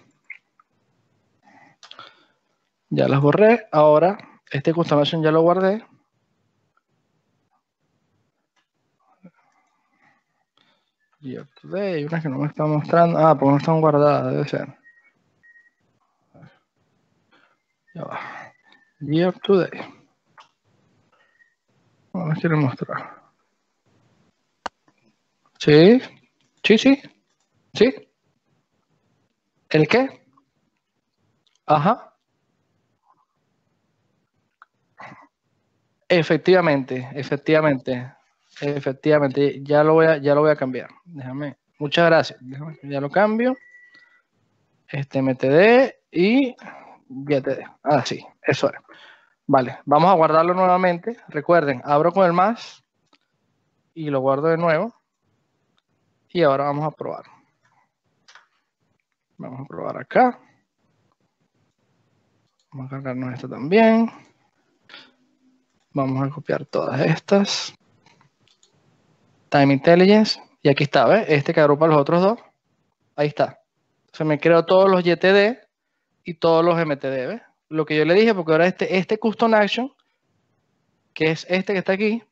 Ya las borré. Ahora, este constelación ya lo guardé. Y hay unas que no me está mostrando. Ah, porque no están guardadas, debe ser. Year of today. No a mostrar. Sí, sí, sí, sí. ¿El qué? Ajá. Efectivamente, efectivamente, efectivamente. Ya lo voy a, ya lo voy a cambiar. Déjame. Muchas gracias. ya lo cambio. Este MTD y YTD, Ah, sí, eso es. Vale, vamos a guardarlo nuevamente. Recuerden, abro con el más y lo guardo de nuevo. Y ahora vamos a probar. Vamos a probar acá. Vamos a cargarnos esto también. Vamos a copiar todas estas. Time Intelligence. Y aquí está, ¿ves? Este que agrupa los otros dos. Ahí está. Se me creó todos los YTD y todos los MTDB. Lo que yo le dije, porque ahora este, este custom action, que es este que está aquí,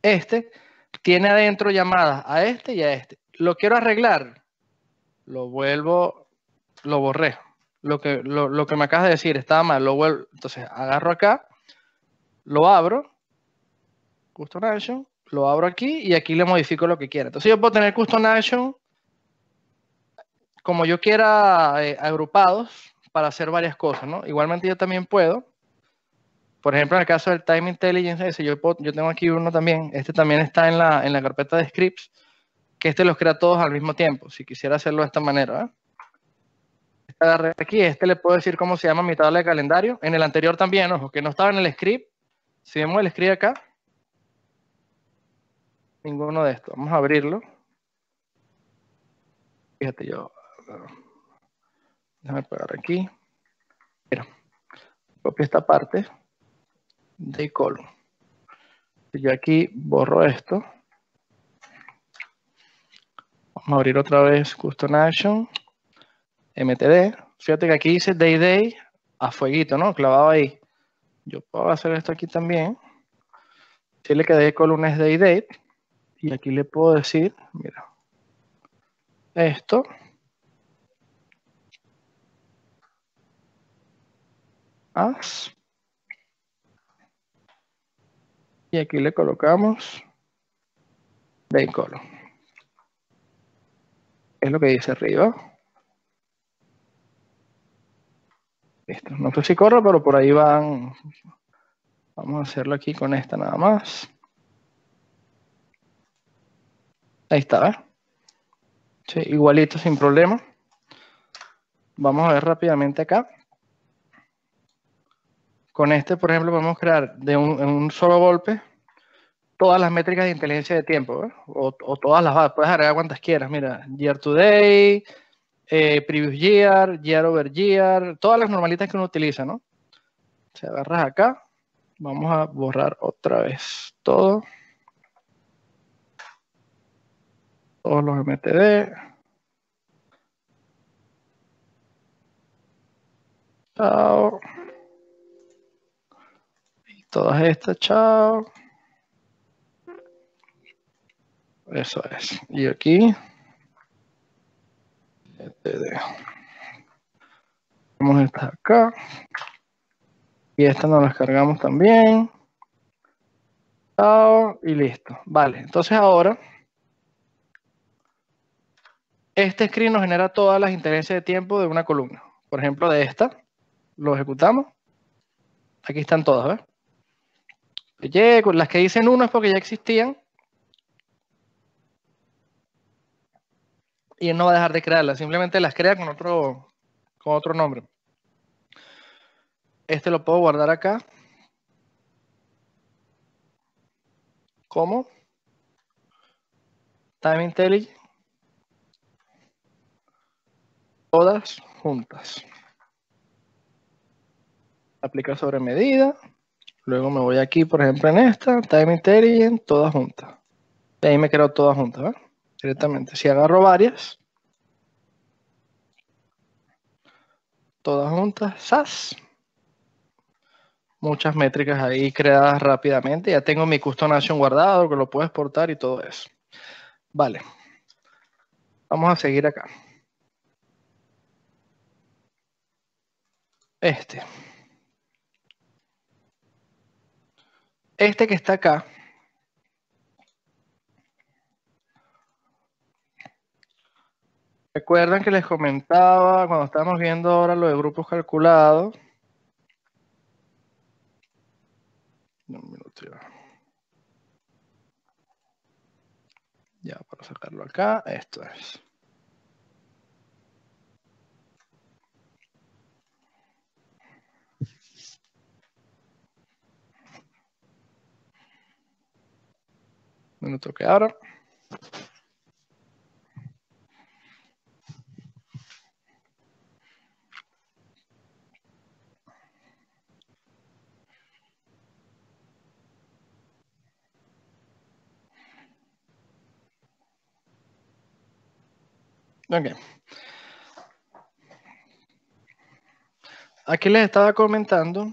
este tiene adentro llamadas a este y a este. Lo quiero arreglar, lo vuelvo, lo borré. Lo que, lo, lo que me acabas de decir estaba mal, lo vuelvo. Entonces agarro acá, lo abro, custom action, lo abro aquí y aquí le modifico lo que quiera. Entonces yo puedo tener custom action como yo quiera eh, agrupados para hacer varias cosas, ¿no? Igualmente yo también puedo. Por ejemplo, en el caso del Time Intelligence, yo, tengo aquí uno también. Este también está en la, en la carpeta de scripts, que este los crea todos al mismo tiempo, si quisiera hacerlo de esta manera. ¿eh? aquí, este le puedo decir cómo se llama mi tabla de calendario. En el anterior también, ojo, que no estaba en el script. Si vemos el script acá, ninguno de estos. Vamos a abrirlo. Fíjate, yo déjame pegar aquí. Mira, copio esta parte de column. Yo aquí borro esto. Vamos a abrir otra vez Custom Action, MTD. Fíjate que aquí dice Day Day a fueguito, ¿no? Clavado ahí. Yo puedo hacer esto aquí también. Si le quedé columnas Day Date. Y aquí le puedo decir, mira, esto Y aquí le colocamos main Es lo que dice arriba. Listo. No sé si corro pero por ahí van. Vamos a hacerlo aquí con esta nada más. Ahí está, sí, igualito, sin problema. Vamos a ver rápidamente acá. Con este, por ejemplo, podemos crear de un, en un solo golpe todas las métricas de inteligencia de tiempo, ¿eh? o, todas las puedes agregar cuantas quieras. Mira, year to day, eh, previous year, year over year, todas las normalitas que uno utiliza, ¿no? Se agarras acá, vamos a borrar otra vez todo. Todos los MTD. Chao todas estas, chao. Eso es. Y aquí. Este vamos estas acá. Y esta nos las cargamos también. Chao. Y listo. Vale. Entonces ahora. Este screen nos genera todas las interferencias de tiempo de una columna. Por ejemplo, de esta. Lo ejecutamos. Aquí están todas, ¿ves? las que dicen uno es porque ya existían. Y él no va a dejar de crearlas, simplemente las crea con otro, con otro nombre. Este lo puedo guardar acá. Como. Time Intelligence. Todas juntas. Aplica sobre medida. Luego me voy aquí, por ejemplo, en esta, Time en todas juntas. Y ahí me creo todas juntas, ¿verdad? Directamente. Si agarro varias, todas juntas, SAS. Muchas métricas ahí creadas rápidamente. Ya tengo mi custom action guardado, que lo puedo exportar y todo eso. Vale. Vamos a seguir acá. Este. Este que está acá. Recuerdan que les comentaba cuando estábamos viendo ahora lo de grupos calculados. ya. para sacarlo acá. Esto es. minuto que ahora. Okay. Aquí les estaba comentando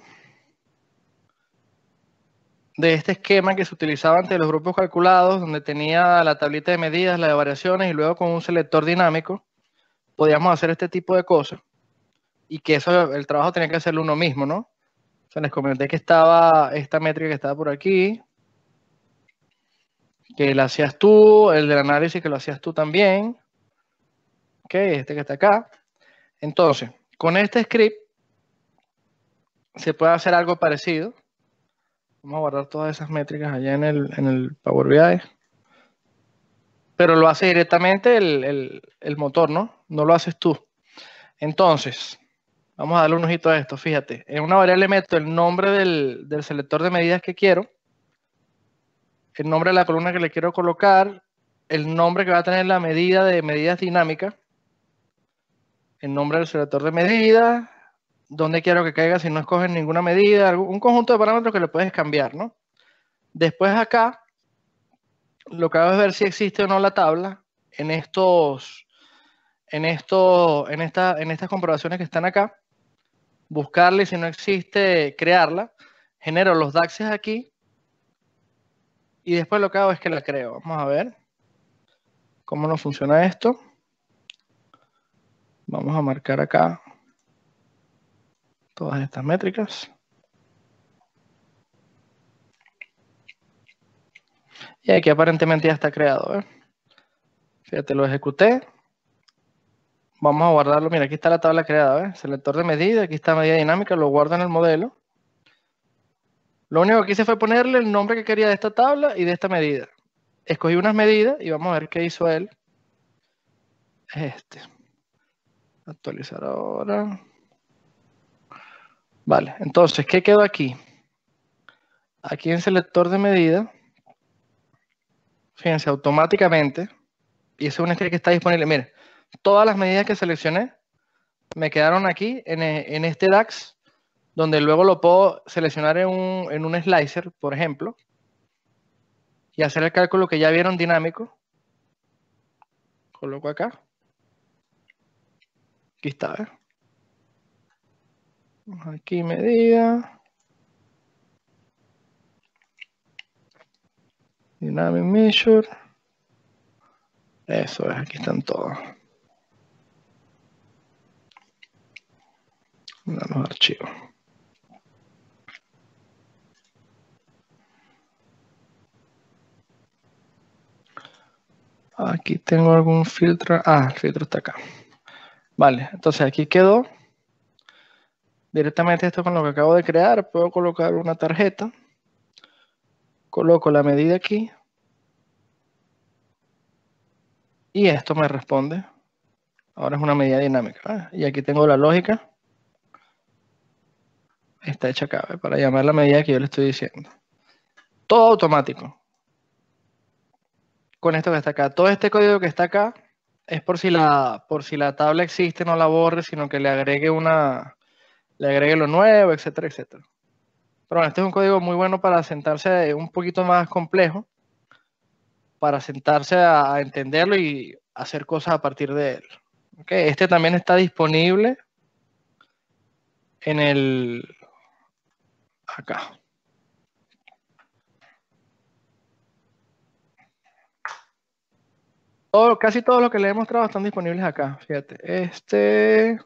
de este esquema que se utilizaba ante los grupos calculados, donde tenía la tablita de medidas, la de variaciones y luego con un selector dinámico, podíamos hacer este tipo de cosas y que eso el trabajo tenía que hacerlo uno mismo, ¿no? O les comenté que estaba esta métrica que estaba por aquí, que la hacías tú, el del análisis que lo hacías tú también, ok, este que está acá. Entonces, con este script se puede hacer algo parecido Vamos a guardar todas esas métricas allá en el, Power BI. Pero lo hace directamente el, motor, ¿no? No lo haces tú. Entonces, vamos a darle un ojito a esto. Fíjate, en una variable meto el nombre del, del selector de medidas que quiero, el nombre de la columna que le quiero colocar, el nombre que va a tener la medida de medidas dinámicas, el nombre del selector de medidas, dónde quiero que caiga si no escoges ninguna medida, un conjunto de parámetros que le puedes cambiar, ¿no? Después acá, lo que hago es ver si existe o no la tabla en estos, en estos, en esta, en estas comprobaciones que están acá, buscarla y si no existe, crearla. Genero los DAXes aquí y después lo que hago es que la creo. Vamos a ver cómo nos funciona esto. Vamos a marcar acá todas estas métricas. Y aquí aparentemente ya está creado. ¿eh? Fíjate, lo ejecuté. Vamos a guardarlo. Mira, aquí está la tabla creada. ¿eh? Selector de medida. Aquí está medida dinámica. Lo guardo en el modelo. Lo único que hice fue ponerle el nombre que quería de esta tabla y de esta medida. Escogí unas medidas y vamos a ver qué hizo él. Este. Actualizar ahora. Vale, entonces, ¿qué quedó aquí? Aquí en selector de medida, fíjense, automáticamente, y eso es una que está disponible, miren, todas las medidas que seleccioné me quedaron aquí en, e, en este DAX, donde luego lo puedo seleccionar en un, en un slicer, por ejemplo, y hacer el cálculo que ya vieron dinámico. Coloco acá. Aquí está, ¿eh? Aquí medida. Dynamic Measure. Eso es, aquí están todos. los archivos. Aquí tengo algún filtro. Ah, el filtro está acá. Vale, entonces aquí quedó Directamente esto con lo que acabo de crear, puedo colocar una tarjeta. Coloco la medida aquí. Y esto me responde. Ahora es una medida dinámica. ¿eh? Y aquí tengo la lógica. Está hecha acá, para llamar la medida que yo le estoy diciendo. Todo automático. Con esto que está acá. Todo este código que está acá es por si la, por si la tabla existe, no la borre, sino que le agregue una, le agregue lo nuevo, etcétera, etcétera. Pero bueno, este es un código muy bueno para sentarse un poquito más complejo, para sentarse a, entenderlo y hacer cosas a partir de él. Okay. Este también está disponible en el... acá. Todo, casi todo lo que le he mostrado están disponibles acá. Fíjate, este...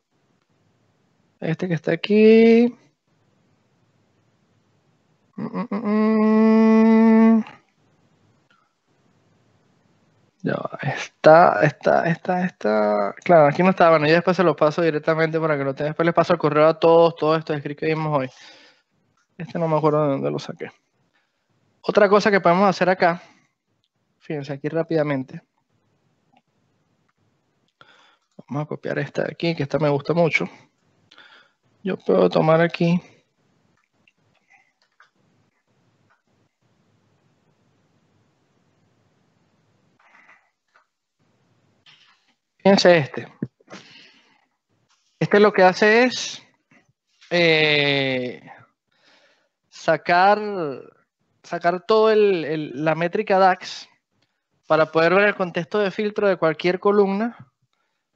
Este que está aquí. Mm, mm, mm, ya, está, está, está, está. Claro, aquí no estaba. Bueno, yo después se lo paso directamente para que lo tengan. Después les paso el correo a todos, todos estos que vimos hoy. Este no me acuerdo de dónde lo saqué. Otra cosa que podemos hacer acá, fíjense aquí rápidamente. Vamos a copiar esta de aquí, que esta me gusta mucho. Yo puedo tomar aquí. Fíjense este. Este lo que hace es eh, sacar, sacar toda la métrica DAX para poder ver el contexto de filtro de cualquier columna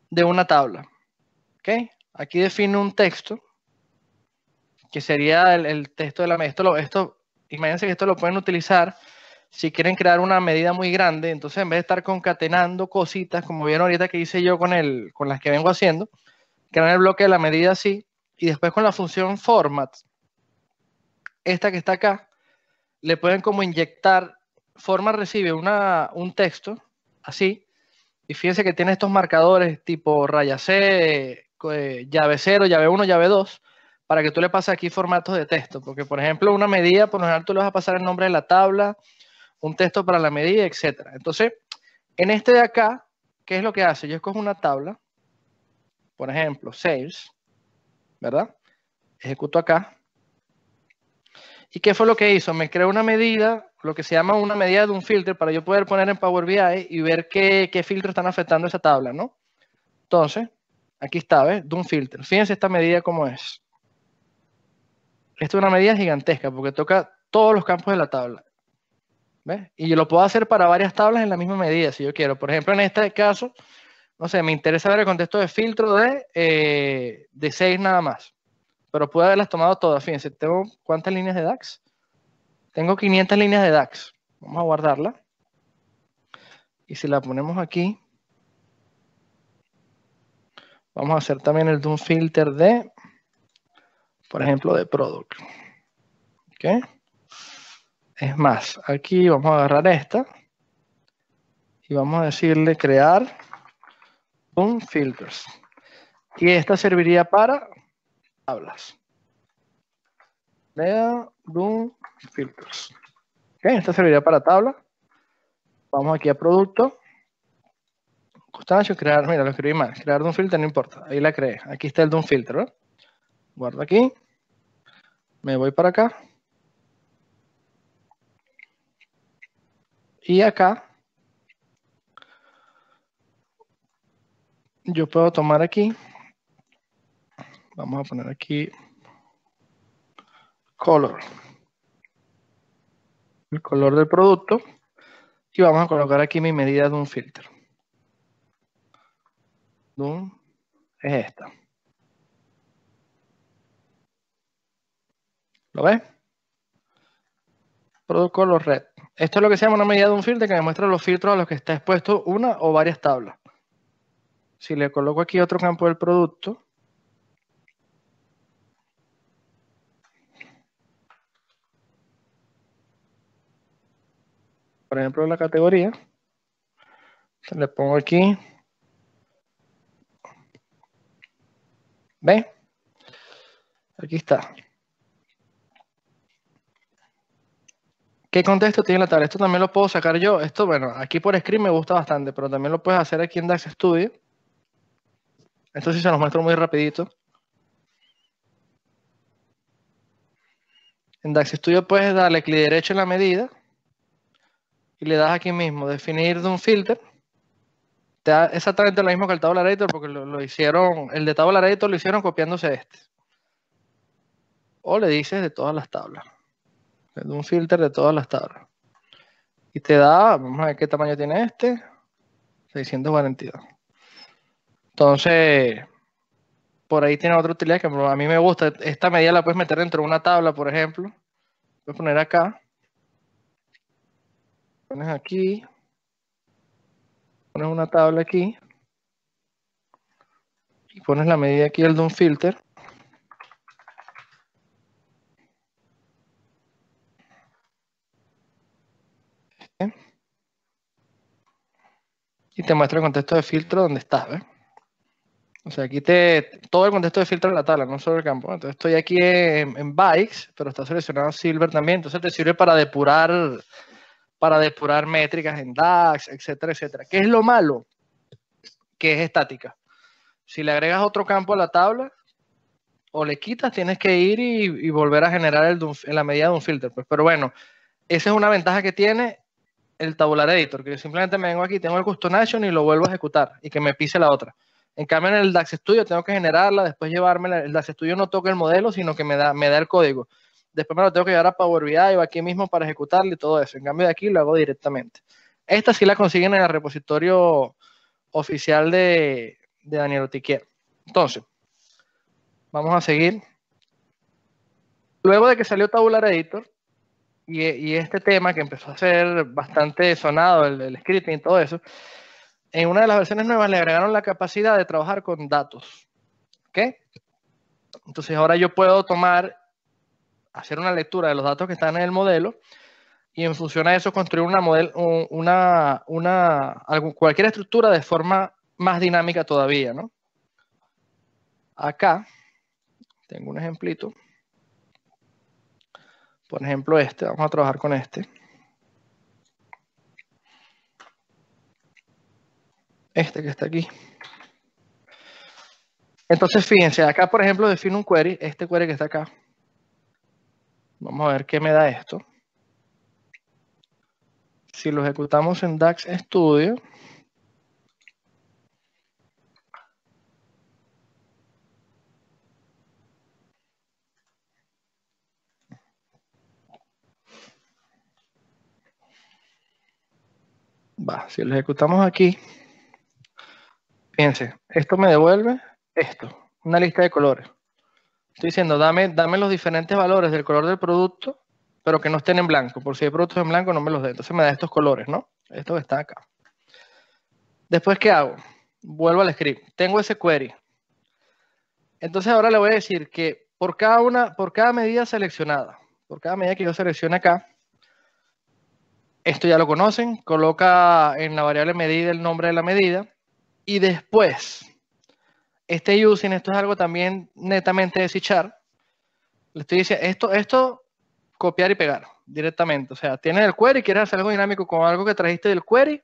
de una tabla. ¿Okay? Aquí define un texto que sería el, texto de la medida. Esto, lo, imagínense que esto lo pueden utilizar si quieren crear una medida muy grande, entonces en vez de estar concatenando cositas, como vieron ahorita que hice yo con, el, con las que vengo haciendo, crean el bloque de la medida así, y después con la función format, esta que está acá, le pueden como inyectar, forma recibe una, un texto, así, y fíjense que tiene estos marcadores tipo raya C, eh, llave 0, llave 1, llave 2, para que tú le pases aquí formatos de texto, porque por ejemplo una medida, por lo general tú le vas a pasar el nombre de la tabla, un texto para la medida, etc. Entonces, en este de acá, ¿qué es lo que hace? Yo escojo una tabla, por ejemplo, sales, ¿verdad? Ejecuto acá. ¿Y qué fue lo que hizo? Me creó una medida, lo que se llama una medida de un filter, para yo poder poner en Power BI y ver qué, qué filtros están afectando esa tabla, ¿no? Entonces, aquí está, ¿ves? De un filter. Fíjense esta medida cómo es. Esta es una medida gigantesca porque toca todos los campos de la tabla. Y yo lo puedo hacer para varias tablas en la misma medida si yo quiero. Por ejemplo, en este caso, no sé, me interesa ver el contexto de filtro de, 6 eh, nada más. Pero puedo haberlas tomado todas. Fíjense, tengo cuántas líneas de DAX. Tengo 500 líneas de DAX. Vamos a guardarla. Y si la ponemos aquí, vamos a hacer también el Doom Filter de por ejemplo, de product. ¿Ok? Es más, aquí vamos a agarrar esta y vamos a decirle crear un filters. Y esta serviría para tablas. Lea Doom filters. ¿Ok? Esta serviría para tabla. Vamos aquí a producto. Constancio, crear, mira, lo escribí mal. Crear Doom un filter, no importa. Ahí la creé. Aquí está el de un filtro. Guardo aquí. Me voy para acá. Y acá yo puedo tomar aquí. Vamos a poner aquí color. El color del producto. Y vamos a colocar aquí mi medida de un filtro. ¿no es esta. ¿Lo ves? Producto Color Red. Esto es lo que se llama una medida de un filtro que me muestra los filtros a los que está expuesto una o varias tablas. Si le coloco aquí otro campo del producto, por ejemplo, la categoría, le pongo aquí, ¿Ves? Aquí está. ¿Qué contexto tiene la tabla? Esto también lo puedo sacar yo. Esto, bueno, aquí por Screen me gusta bastante, pero también lo puedes hacer aquí en DAX Studio. Esto sí se los muestro muy rapidito. En DAX Studio puedes darle clic derecho en la medida y le das aquí mismo, definir de un filter. Te da exactamente lo mismo que el editor porque lo, hicieron, el de editor lo hicieron copiándose este. O le dices de todas las tablas un filter de todas las tablas. Y te da, vamos a ver qué tamaño tiene este, 642. Entonces, por ahí tiene otra utilidad que a mí me gusta. Esta medida la puedes meter dentro de una tabla, por ejemplo. Voy a poner acá. Pones aquí. Pones una tabla aquí. Y pones la medida aquí, el de un filter. y te muestra el contexto de filtro donde estás, O sea, aquí te todo el contexto de filtro en la tabla, no solo el campo. Entonces estoy aquí en, bytes, bikes, pero está seleccionado silver también. Entonces te sirve para depurar, para depurar métricas en DAX, etcétera, etcétera. ¿Qué es lo malo? Que es estática. Si le agregas otro campo a la tabla o le quitas, tienes que ir y, volver a generar el, en la medida de un filter. Pues, pero bueno, esa es una ventaja que tiene el tabular editor, que yo simplemente me vengo aquí, tengo el custom action y lo vuelvo a ejecutar y que me pise la otra. En cambio, en el DAX Studio tengo que generarla, después llevarme, El DAX Studio no toca el modelo, sino que me da, me da el código. Después me lo tengo que llevar a Power BI o aquí mismo para ejecutarle y todo eso. En cambio, de aquí lo hago directamente. Esta sí la consiguen en el repositorio oficial de, de Daniel Otiquier. Entonces, vamos a seguir. Luego de que salió Tabular Editor, y, este tema que empezó a ser bastante sonado, el, scripting y todo eso, en una de las versiones nuevas le agregaron la capacidad de trabajar con datos. ¿Ok? Entonces ahora yo puedo tomar, hacer una lectura de los datos que están en el modelo y en función a eso construir una, model, una, una cualquier estructura de forma más dinámica todavía, ¿no? Acá tengo un ejemplito. Por ejemplo, este, vamos a trabajar con este. Este que está aquí. Entonces, fíjense, acá por ejemplo defino un query, este query que está acá. Vamos a ver qué me da esto. Si lo ejecutamos en DAX Studio, Va, si lo ejecutamos aquí, fíjense, esto me devuelve esto, una lista de colores. Estoy diciendo, dame, dame los diferentes valores del color del producto, pero que no estén en blanco. Por si hay productos en blanco, no me los dé. Entonces me da estos colores, ¿no? Esto está acá. Después, ¿qué hago? Vuelvo al script. Tengo ese query. Entonces ahora le voy a decir que por cada, una, por cada medida seleccionada, por cada medida que yo seleccione acá, esto ya lo conocen, coloca en la variable medida el nombre de la medida y después, este using, esto es algo también netamente de C le estoy diciendo, esto, esto, copiar y pegar directamente. O sea, tienes el query, quieres hacer algo dinámico con algo que trajiste del query.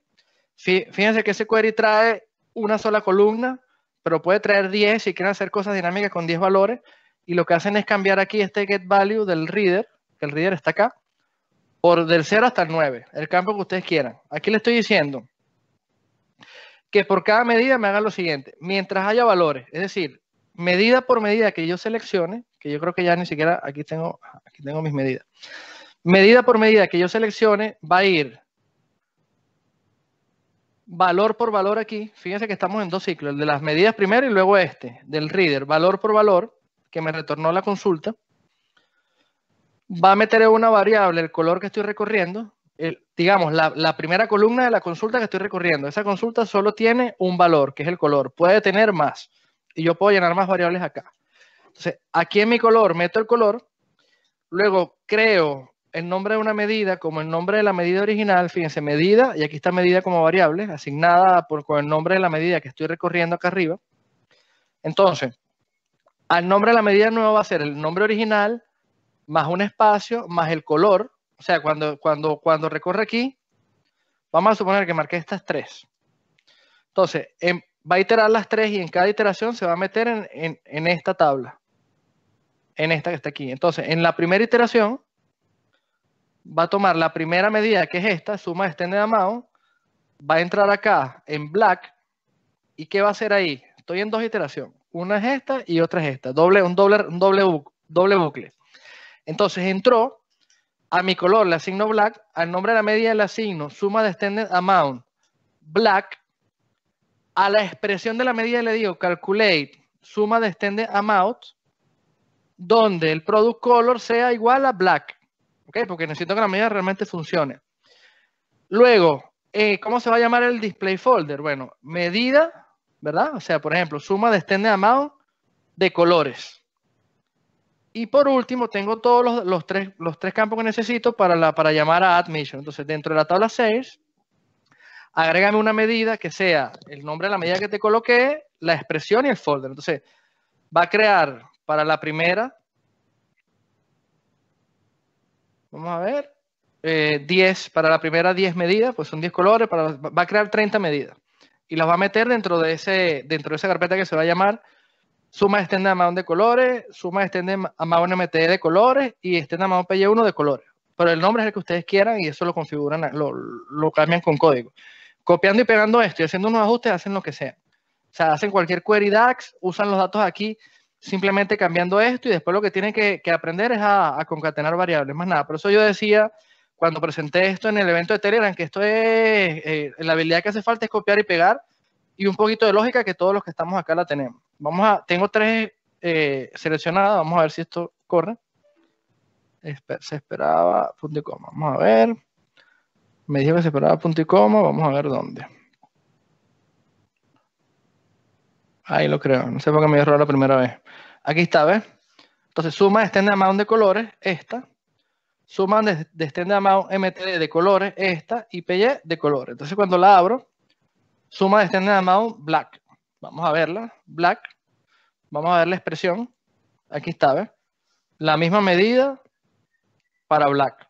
Fíjense que ese query trae una sola columna, pero puede traer 10 si quieren hacer cosas dinámicas con 10 valores. Y lo que hacen es cambiar aquí este get value del reader, que el reader está acá, por del 0 hasta el 9, el campo que ustedes quieran. Aquí le estoy diciendo que por cada medida me haga lo siguiente, mientras haya valores, es decir, medida por medida que yo seleccione, que yo creo que ya ni siquiera aquí tengo, aquí tengo mis medidas, medida por medida que yo seleccione va a ir valor por valor aquí, fíjense que estamos en dos ciclos, el de las medidas primero y luego este, del reader, valor por valor, que me retornó la consulta, va a meter una variable el color que estoy recorriendo, digamos, la, primera columna de la consulta que estoy recorriendo. Esa consulta solo tiene un valor, que es el color. Puede tener más. Y yo puedo llenar más variables acá. Entonces, aquí en mi color meto el color. Luego creo el nombre de una medida como el nombre de la medida original. Fíjense, medida. Y aquí está medida como variable, asignada por, con el nombre de la medida que estoy recorriendo acá arriba. Entonces, al nombre de la medida nueva va a ser el nombre original más un espacio, más el color. O sea, cuando, cuando, cuando recorre aquí, vamos a suponer que marqué estas tres. Entonces, va a iterar las tres y en cada iteración se va a meter en, esta tabla. En esta que está aquí. Entonces, en la primera iteración, va a tomar la primera medida, que es esta, suma extended amount, va a entrar acá en black, ¿y qué va a hacer ahí? Estoy en dos iteraciones, una es esta y otra es esta, doble, un, doble, un doble, doble bucle. Entonces entró, a mi color le asigno black, al nombre de la medida le asigno suma de extended amount black, a la expresión de la medida le digo calculate suma de extended amount, donde el product color sea igual a black, ¿ok? Porque necesito que la medida realmente funcione. Luego, eh, ¿cómo se va a llamar el display folder? Bueno, medida, ¿verdad? O sea, por ejemplo, suma de extended amount de colores. Y por último, tengo todos los, los, tres, los tres campos que necesito para, la, para llamar a admission. Entonces, dentro de la tabla 6, agrégame una medida que sea el nombre de la medida que te coloqué, la expresión y el folder. Entonces, va a crear para la primera, vamos a ver, 10, eh, para la primera 10 medidas, pues son 10 colores, va a crear 30 medidas. Y las va a meter dentro de, ese, dentro de esa carpeta que se va a llamar suma este a de colores, suma a a MT de colores y este a 1 de colores. Pero el nombre es el que ustedes quieran y eso lo configuran, lo, cambian con código. Copiando y pegando esto y haciendo unos ajustes, hacen lo que sea. O sea, hacen cualquier query DAX, usan los datos aquí, simplemente cambiando esto y después lo que tienen que, aprender es a, concatenar variables, más nada. Por eso yo decía cuando presenté esto en el evento de Telegram que esto es, eh, la habilidad que hace falta es copiar y pegar y un poquito de lógica que todos los que estamos acá la tenemos. Vamos a, tengo tres eh, seleccionadas, vamos a ver si esto corre. se esperaba punto y coma. Vamos a ver. Me dijo que se esperaba punto y coma, vamos a ver dónde. Ahí lo creo, no sé por qué me error la primera vez. Aquí está, ¿ves? Entonces suma a amount de colores, esta. Suma de, de Mountain amount MTD de colores, esta. Y PY de colores. Entonces cuando la abro, suma de a amount black. Vamos a verla. Black. Vamos a ver la expresión. Aquí está, ¿ves? La misma medida para black.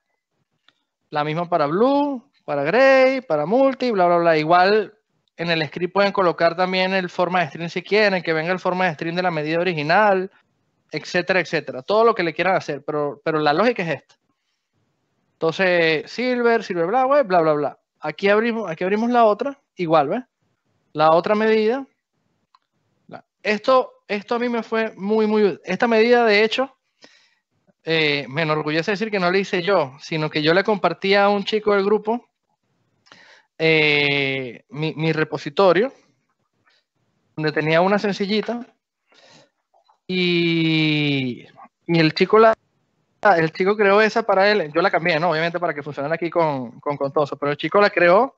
La misma para blue, para gray, para multi, bla, bla, bla. Igual en el script pueden colocar también el forma de string si quieren, que venga el forma de string de la medida original, etcétera, etcétera. Todo lo que le quieran hacer, pero, la lógica es esta. Entonces, silver, silver, bla, bla, bla, bla. Aquí abrimos, aquí abrimos la otra, igual, ¿ves? La otra medida, esto, esto a mí me fue muy, muy... Esta medida, de hecho, eh, me enorgullece decir que no la hice yo, sino que yo le compartí a un chico del grupo eh, mi, repositorio, donde tenía una sencillita, y, el chico la ah, el chico creó esa para él, yo la cambié, ¿no? Obviamente para que funcionara aquí con, con Contoso, pero el chico la creó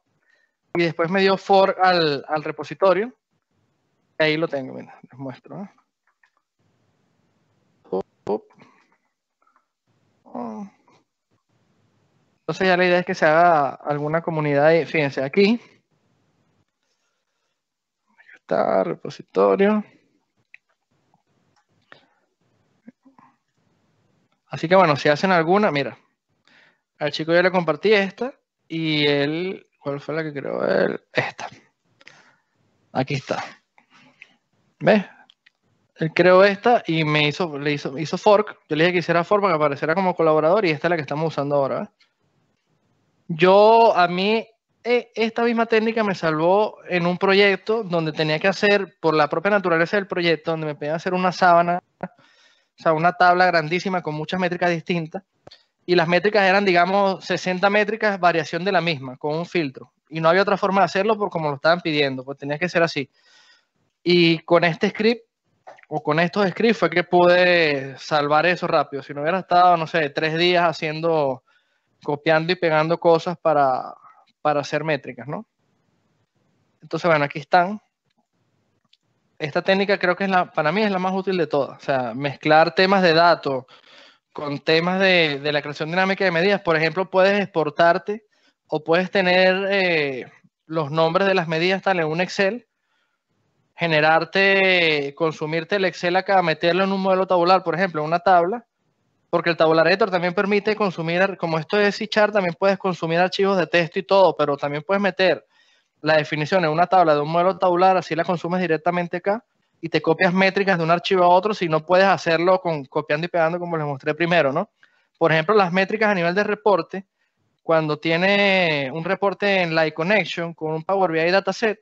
y después me dio for al repositorio Ahí lo tengo, mira, les muestro. ¿eh? Oh. Entonces ya la idea es que se haga alguna comunidad, fíjense aquí. está, repositorio. Así que bueno, si hacen alguna, mira, al chico yo le compartí esta y él, ¿cuál fue la que creó él? Esta. Aquí está. ¿Ves? Él creó esta y me hizo, le hizo, hizo fork. Yo le dije que hiciera fork para que apareciera como colaborador y esta es la que estamos usando ahora. Yo, a mí, e, esta misma técnica me salvó en un proyecto donde tenía que hacer, por la propia naturaleza del proyecto, donde me pedían hacer una sábana, o sea, una tabla grandísima con muchas métricas distintas. Y las métricas eran, digamos, 60 métricas, variación de la misma, con un filtro. Y no había otra forma de hacerlo por como lo estaban pidiendo, pues tenía que ser así. Y con este script, o con estos scripts, fue que pude salvar eso rápido. Si no hubiera estado, no sé, tres días haciendo, copiando y pegando cosas para, para hacer métricas, ¿no? Entonces, bueno, aquí están. Esta técnica creo que es la, para mí es la más útil de todas. O sea, mezclar temas de datos con temas de, de la creación dinámica de medidas. Por ejemplo, puedes exportarte o puedes tener eh, los nombres de las medidas tal en un Excel generarte, consumirte el Excel acá, meterlo en un modelo tabular, por ejemplo, en una tabla, porque el tabular editor también permite consumir, como esto es c también puedes consumir archivos de texto y todo, pero también puedes meter la definición en una tabla de un modelo tabular, así la consumes directamente acá y te copias métricas de un archivo a otro si no puedes hacerlo con copiando y pegando como les mostré primero, ¿no? Por ejemplo, las métricas a nivel de reporte, cuando tiene un reporte en Light Connection con un Power BI dataset,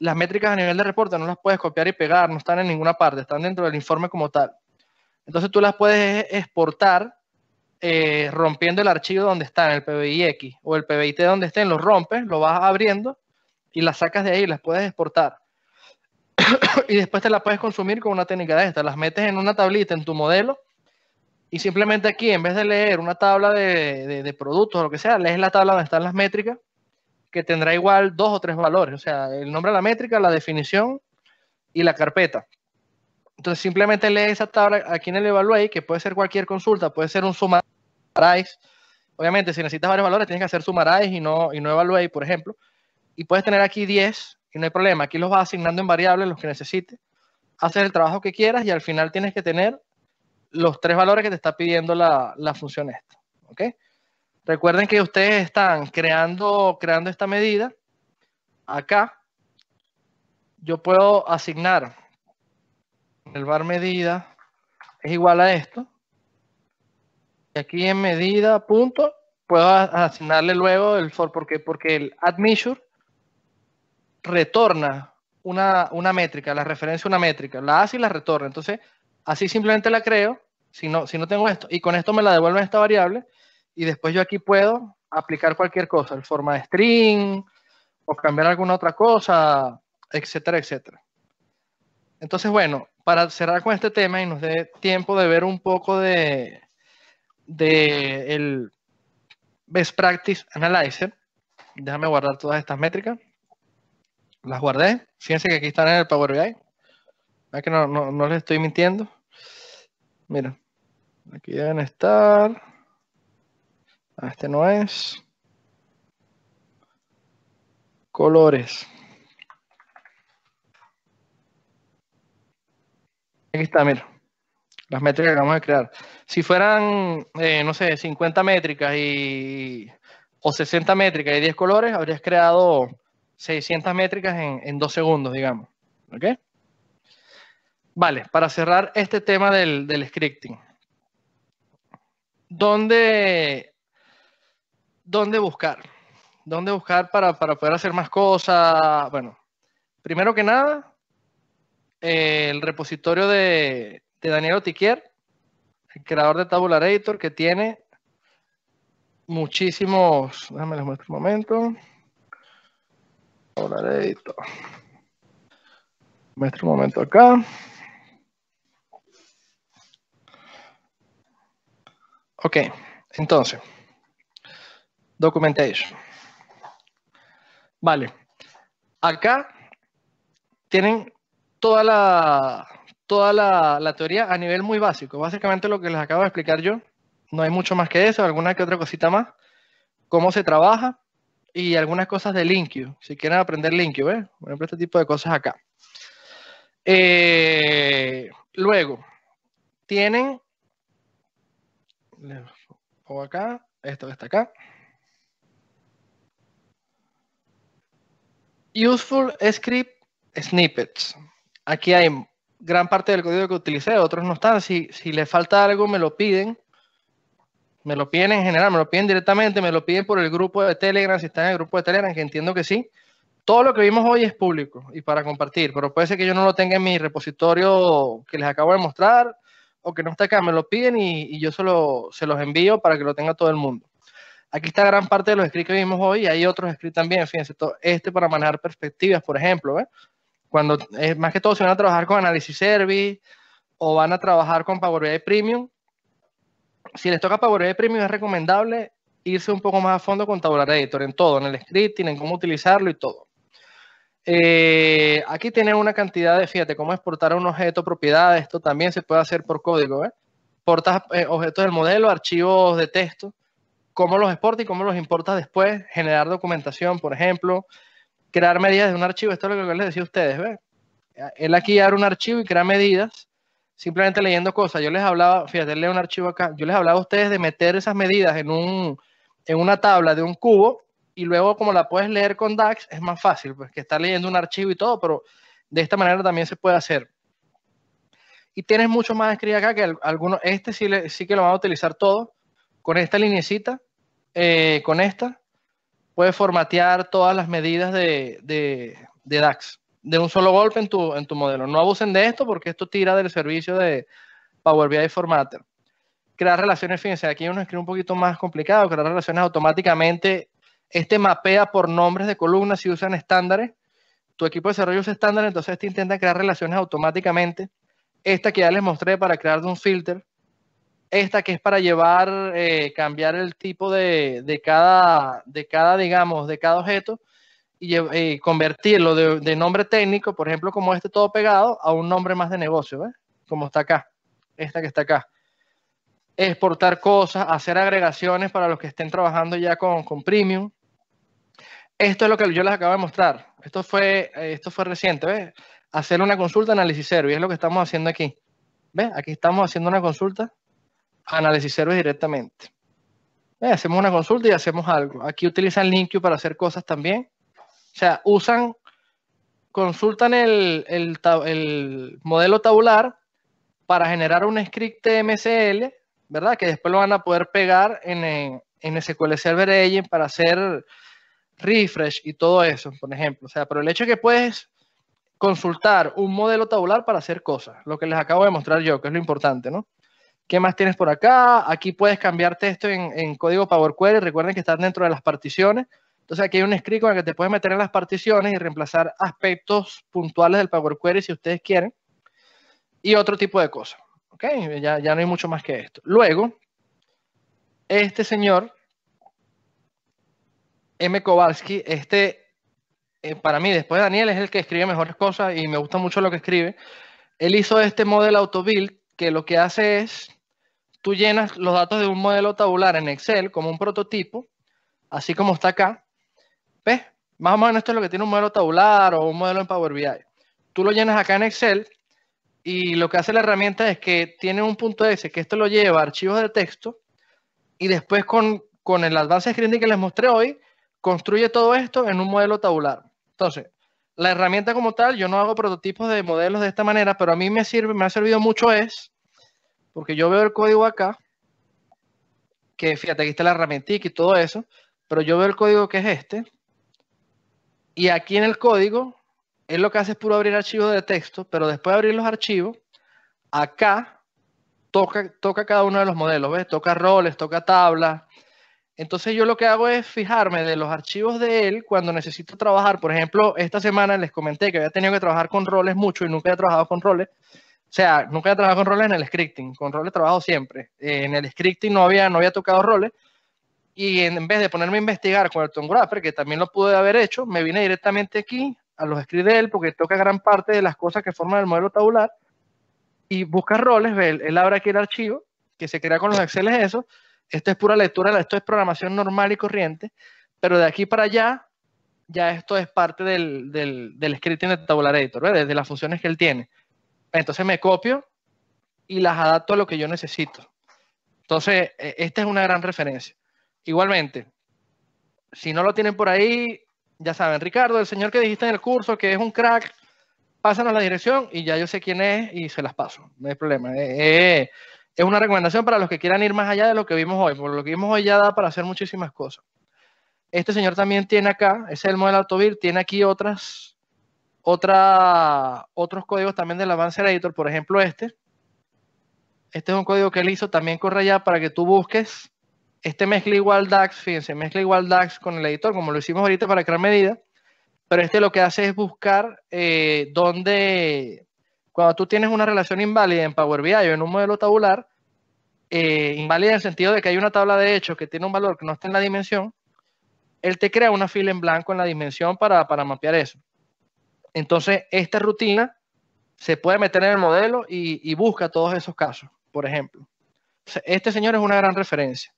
las métricas a nivel de reporte no las puedes copiar y pegar, no están en ninguna parte, están dentro del informe como tal. Entonces tú las puedes e-, exportar eh, rompiendo el archivo donde está, en el PBIX o el PBIT donde estén, lo rompes, lo vas abriendo y las sacas de ahí, las puedes exportar. y después te las puedes consumir con una técnica de esta, las metes en una tablita en tu modelo y simplemente aquí, en vez de leer una tabla de, de productos o lo que sea, lees la tabla donde están las métricas que tendrá igual dos o tres valores, o sea, el nombre de la métrica, la definición y la carpeta. Entonces simplemente lee esa tabla aquí en el Evaluate, que puede ser cualquier consulta, puede ser un summarize. Obviamente, si necesitas varios valores, tienes que hacer summarize y no, y no Evaluate, por ejemplo. Y puedes tener aquí 10 y no hay problema. Aquí los vas asignando en variables, los que necesites. Haces el trabajo que quieras y al final tienes que tener los tres valores que te está pidiendo la, la función esta. ¿Ok? Recuerden que ustedes están creando, creando esta medida. Acá yo puedo asignar el bar medida es igual a esto. Y aquí en medida punto puedo asignarle luego el for porque porque el add measure retorna una, métrica, la referencia una métrica, la hace y la retorna. Entonces, así simplemente la creo, si no, si no tengo esto, y con esto me la devuelve esta variable, y después yo aquí puedo aplicar cualquier cosa, el forma de string o cambiar alguna otra cosa, etcétera, etcétera. Entonces, bueno, para cerrar con este tema y nos dé tiempo de ver un poco de, de el Best Practice Analyzer, déjame guardar todas estas métricas. Las guardé. Fíjense que aquí están en el Power BI. que no, no, no les estoy mintiendo. Mira, aquí deben estar. Ah, este no es. Colores. Aquí está, mira. Las métricas que vamos a crear. Si fueran, eh, no sé, 50 métricas y, o 60 métricas y 10 colores, habrías creado 600 métricas en, dos segundos, digamos. ¿Ok? Vale, para cerrar este tema del, del scripting. ¿Dónde dónde buscar. Dónde buscar para, para poder hacer más cosas. Bueno, primero que nada, el repositorio de, de Daniel Otiquier, el creador de Editor, que tiene muchísimos. Déjame les muestro un momento. Editor. Muestro un momento acá. Ok, entonces documentation. Vale. Acá tienen toda la, toda la, teoría a nivel muy básico. Básicamente lo que les acabo de explicar yo. No hay mucho más que eso, alguna que otra cosita más. Cómo se trabaja y algunas cosas de Linkio. Si quieren aprender LinQ, ¿eh? Por ejemplo, este tipo de cosas acá. Eh, luego, tienen... O acá, esto que está acá. Useful Script Snippets. Aquí hay gran parte del código que utilicé, otros no están. Si, si les falta algo, me lo piden. Me lo piden en general, me lo piden directamente, me lo piden por el grupo de Telegram, si están en el grupo de Telegram, que entiendo que sí. Todo lo que vimos hoy es público y para compartir, pero puede ser que yo no lo tenga en mi repositorio que les acabo de mostrar o que no está acá. Me lo piden y, yo se, lo, se los envío para que lo tenga todo el mundo. Aquí está gran parte de los scripts que vimos hoy y hay otros scripts también, fíjense, este para manejar perspectivas, por ejemplo, cuando eh, más que todo si van a trabajar con Analysis Service o van a trabajar con Power BI Premium, si les toca Power BI Premium es recomendable irse un poco más a fondo con Tabular Editor, en todo, en el script, en cómo utilizarlo y todo. Eh, aquí tienen una cantidad de, fíjate, cómo exportar un objeto, propiedades, esto también se puede hacer por código, ¿eh? Portas objetos del modelo, archivos de texto cómo los exporta y cómo los importa después, generar documentación, por ejemplo, crear medidas de un archivo. Esto es lo que les decía a ustedes, ¿ve? Él aquí abre un archivo y crea medidas, simplemente leyendo cosas. Yo les hablaba, fíjate, lee un archivo acá. Yo les hablaba a ustedes de meter esas medidas en, en una tabla de un cubo y luego como la puedes leer con DAX es más fácil, pues que estar leyendo un archivo y todo, pero de esta manera también se puede hacer. Y tienes mucho más escrito acá que algunos, este sí, sí que lo van a utilizar todo, con esta linecita eh, con esta, puedes formatear todas las medidas de, DAX de un solo golpe en tu, en tu modelo. No abusen de esto porque esto tira del servicio de Power BI Formatter. Crear relaciones, fíjense, aquí uno escribe un poquito más complicado, crear relaciones automáticamente. Este mapea por nombres de columnas si usan estándares. Tu equipo de desarrollo usa estándares, entonces este intenta crear relaciones automáticamente. Esta que ya les mostré para crear de un filter esta que es para llevar, eh, cambiar el tipo de, cada, de cada, digamos, de cada objeto y eh, convertirlo de, nombre técnico, por ejemplo, como este todo pegado, a un nombre más de negocio, ¿ves? Como está acá, esta que está acá. Exportar cosas, hacer agregaciones para los que estén trabajando ya con, con premium. Esto es lo que yo les acabo de mostrar. Esto fue, eh, esto fue reciente, ¿ves? Hacer una consulta análisis cero y es lo que estamos haciendo aquí. ¿Ves? Aquí estamos haciendo una consulta análisis server directamente. Eh, hacemos una consulta y hacemos algo. Aquí utilizan LinkU para hacer cosas también. O sea, usan, consultan el, modelo tabular para generar un script MSL, ¿verdad? Que después lo van a poder pegar en, en SQL Server Agent para hacer refresh y todo eso, por ejemplo. O sea, pero el hecho es que puedes consultar un modelo tabular para hacer cosas, lo que les acabo de mostrar yo, que es lo importante, ¿no? ¿Qué más tienes por acá? Aquí puedes cambiar texto en, código Power Query. Recuerden que están dentro de las particiones. Entonces aquí hay un script con el que te puedes meter en las particiones y reemplazar aspectos puntuales del Power Query si ustedes quieren. Y otro tipo de cosas. Ya, no hay mucho más que esto. Luego, este señor, M. Kowalski, este, eh, para mí, después Daniel, es el que escribe mejores cosas y me gusta mucho lo que escribe. Él hizo este model autobuild que lo que hace es tú llenas los datos de un modelo tabular en Excel como un prototipo, así como está acá. ¿Ves? Más o menos esto es lo que tiene un modelo tabular o un modelo en Power BI. Tú lo llenas acá en Excel y lo que hace la herramienta es que tiene un punto S, que esto lo lleva a archivos de texto y después con, con el Advanced Screening que les mostré hoy, construye todo esto en un modelo tabular. Entonces, la herramienta como tal, yo no hago prototipos de modelos de esta manera, pero a mí me sirve, me ha servido mucho es porque yo veo el código acá, que fíjate, aquí está la herramientica y todo eso, pero yo veo el código que es este, y aquí en el código, él lo que hace es puro abrir archivos de texto, pero después de abrir los archivos, acá toca, toca cada uno de los modelos, ¿ves? Toca roles, toca tablas. Entonces yo lo que hago es fijarme de los archivos de él cuando necesito trabajar. Por ejemplo, esta semana les comenté que había tenido que trabajar con roles mucho y nunca había trabajado con roles o sea, nunca he trabajado con roles en el scripting, con roles trabajo siempre. Eh, en el scripting no había, no había tocado roles y en, vez de ponerme a investigar con el Grapper, que también lo pude haber hecho, me vine directamente aquí a los scripts de él porque toca gran parte de las cosas que forman el modelo tabular y busca roles, ve, él, abre aquí el archivo que se crea con los Excel es eso, esto es pura lectura, esto es programación normal y corriente, pero de aquí para allá ya esto es parte del, del, del scripting de Tabular Editor, de las funciones que él tiene. Entonces me copio y las adapto a lo que yo necesito. Entonces, e, esta es una gran referencia. Igualmente, si no lo tienen por ahí, ya saben, Ricardo, el señor que dijiste en el curso, que es un crack, pásanos la dirección y ya yo sé quién es y se las paso, no hay problema. E, e, es una recomendación para los que quieran ir más allá de lo que vimos hoy, porque lo que vimos hoy ya da para hacer muchísimas cosas. Este señor también tiene acá, es el modelo Autovir, tiene aquí otras otra, otros códigos también del Advanced Editor, por ejemplo este. Este es un código que él hizo, también corre allá para que tú busques. Este mezcla igual DAX, fíjense, mezcla igual DAX con el editor, como lo hicimos ahorita para crear medida. Pero este lo que hace es buscar donde eh, dónde, cuando tú tienes una relación inválida en Power BI o en un modelo tabular, eh, inválida en el sentido de que hay una tabla de hechos que tiene un valor que no está en la dimensión, él te crea una fila en blanco en la dimensión para mapear eso. Entonces, esta rutina se puede meter en el modelo y, busca todos esos casos, por ejemplo. este señor es una gran referencia.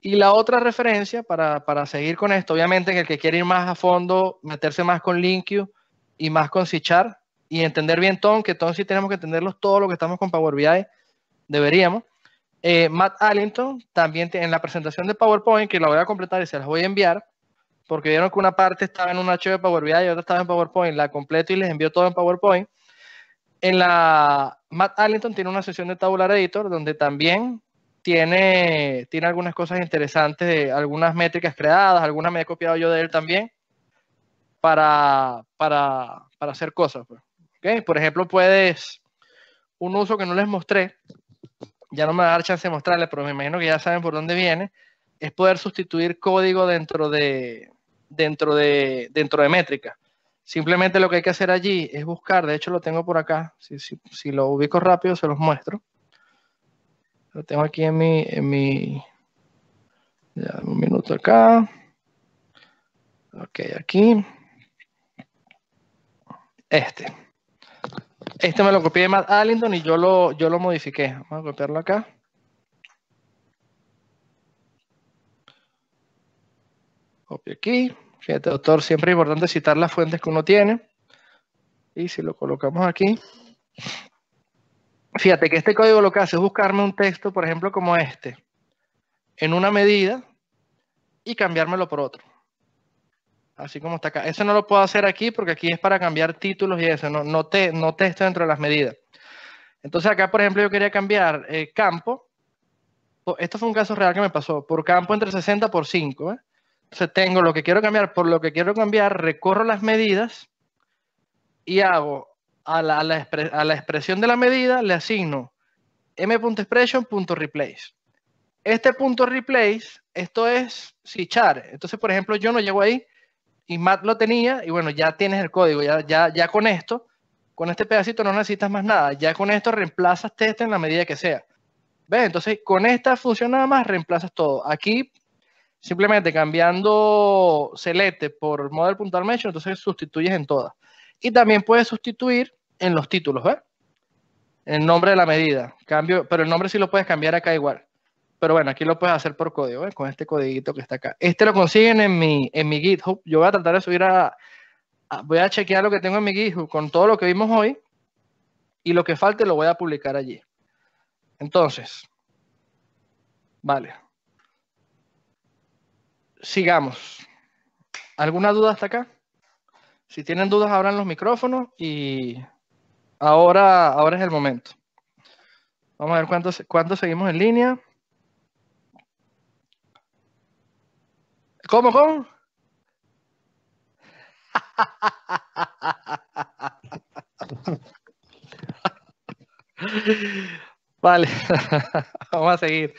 Y la otra referencia, para, para seguir con esto, obviamente que el que quiere ir más a fondo, meterse más con LinQ y más con Sichar y entender bien Tom, que Tom sí tenemos que entenderlos todo lo que estamos con Power BI, deberíamos. Eh, Matt Allington también en la presentación de PowerPoint, que la voy a completar y se las voy a enviar, porque vieron que una parte estaba en un archivo de Power BI y otra estaba en PowerPoint, la completo y les envió todo en PowerPoint. En la Matt Allington tiene una sesión de Tabular Editor donde también tiene, tiene algunas cosas interesantes, algunas métricas creadas, algunas me he copiado yo de él también para, para, hacer cosas. Pues. ¿Okay? Por ejemplo, puedes, un uso que no les mostré, ya no me va a dar chance de mostrarles, pero me imagino que ya saben por dónde viene, es poder sustituir código dentro de, dentro de, dentro de métrica. Simplemente lo que hay que hacer allí es buscar, de hecho lo tengo por acá, si, si, lo ubico rápido se los muestro. Lo tengo aquí en mi, en mi, ya, un minuto acá. Ok, aquí. Este. Este me lo copié de Matt Allington y yo lo, yo lo modifiqué. Vamos a copiarlo acá. Copio aquí. Fíjate, doctor, siempre es importante citar las fuentes que uno tiene. Y si lo colocamos aquí. Fíjate que este código lo que hace es buscarme un texto, por ejemplo, como este, en una medida y cambiármelo por otro. Así como está acá. Eso no lo puedo hacer aquí porque aquí es para cambiar títulos y eso, no, no, no texto dentro de las medidas. Entonces acá, por ejemplo, yo quería cambiar eh, campo. Esto fue un caso real que me pasó. Por campo entre 60 por 5. ¿eh? tengo lo que quiero cambiar por lo que quiero cambiar, recorro las medidas y hago a la, a la, expresión de la medida, le asigno m.expression.replace. Este punto replace, esto es si char Entonces, por ejemplo, yo no llego ahí y Matt lo tenía y bueno, ya tienes el código, ya, ya, ya con esto, con este pedacito no necesitas más nada. Ya con esto reemplazas test en la medida que sea. ¿Ves? Entonces, con esta función nada más reemplazas todo. Aquí Simplemente cambiando Selete por Model.Armation, entonces sustituyes en todas. Y también puedes sustituir en los títulos, ¿ves? El nombre de la medida. Cambio, pero el nombre sí lo puedes cambiar acá igual. Pero bueno, aquí lo puedes hacer por código, Con este codiguito que está acá. Este lo consiguen en mi, en mi GitHub. Yo voy a tratar de subir a Voy a chequear lo que tengo en mi GitHub con todo lo que vimos hoy. Y lo que falte lo voy a publicar allí. Entonces. Vale sigamos. ¿Alguna duda hasta acá? Si tienen dudas, abran los micrófonos y ahora, ahora es el momento. Vamos a ver cuánto, cuánto seguimos en línea. ¿Cómo, cómo? vale, vamos a seguir.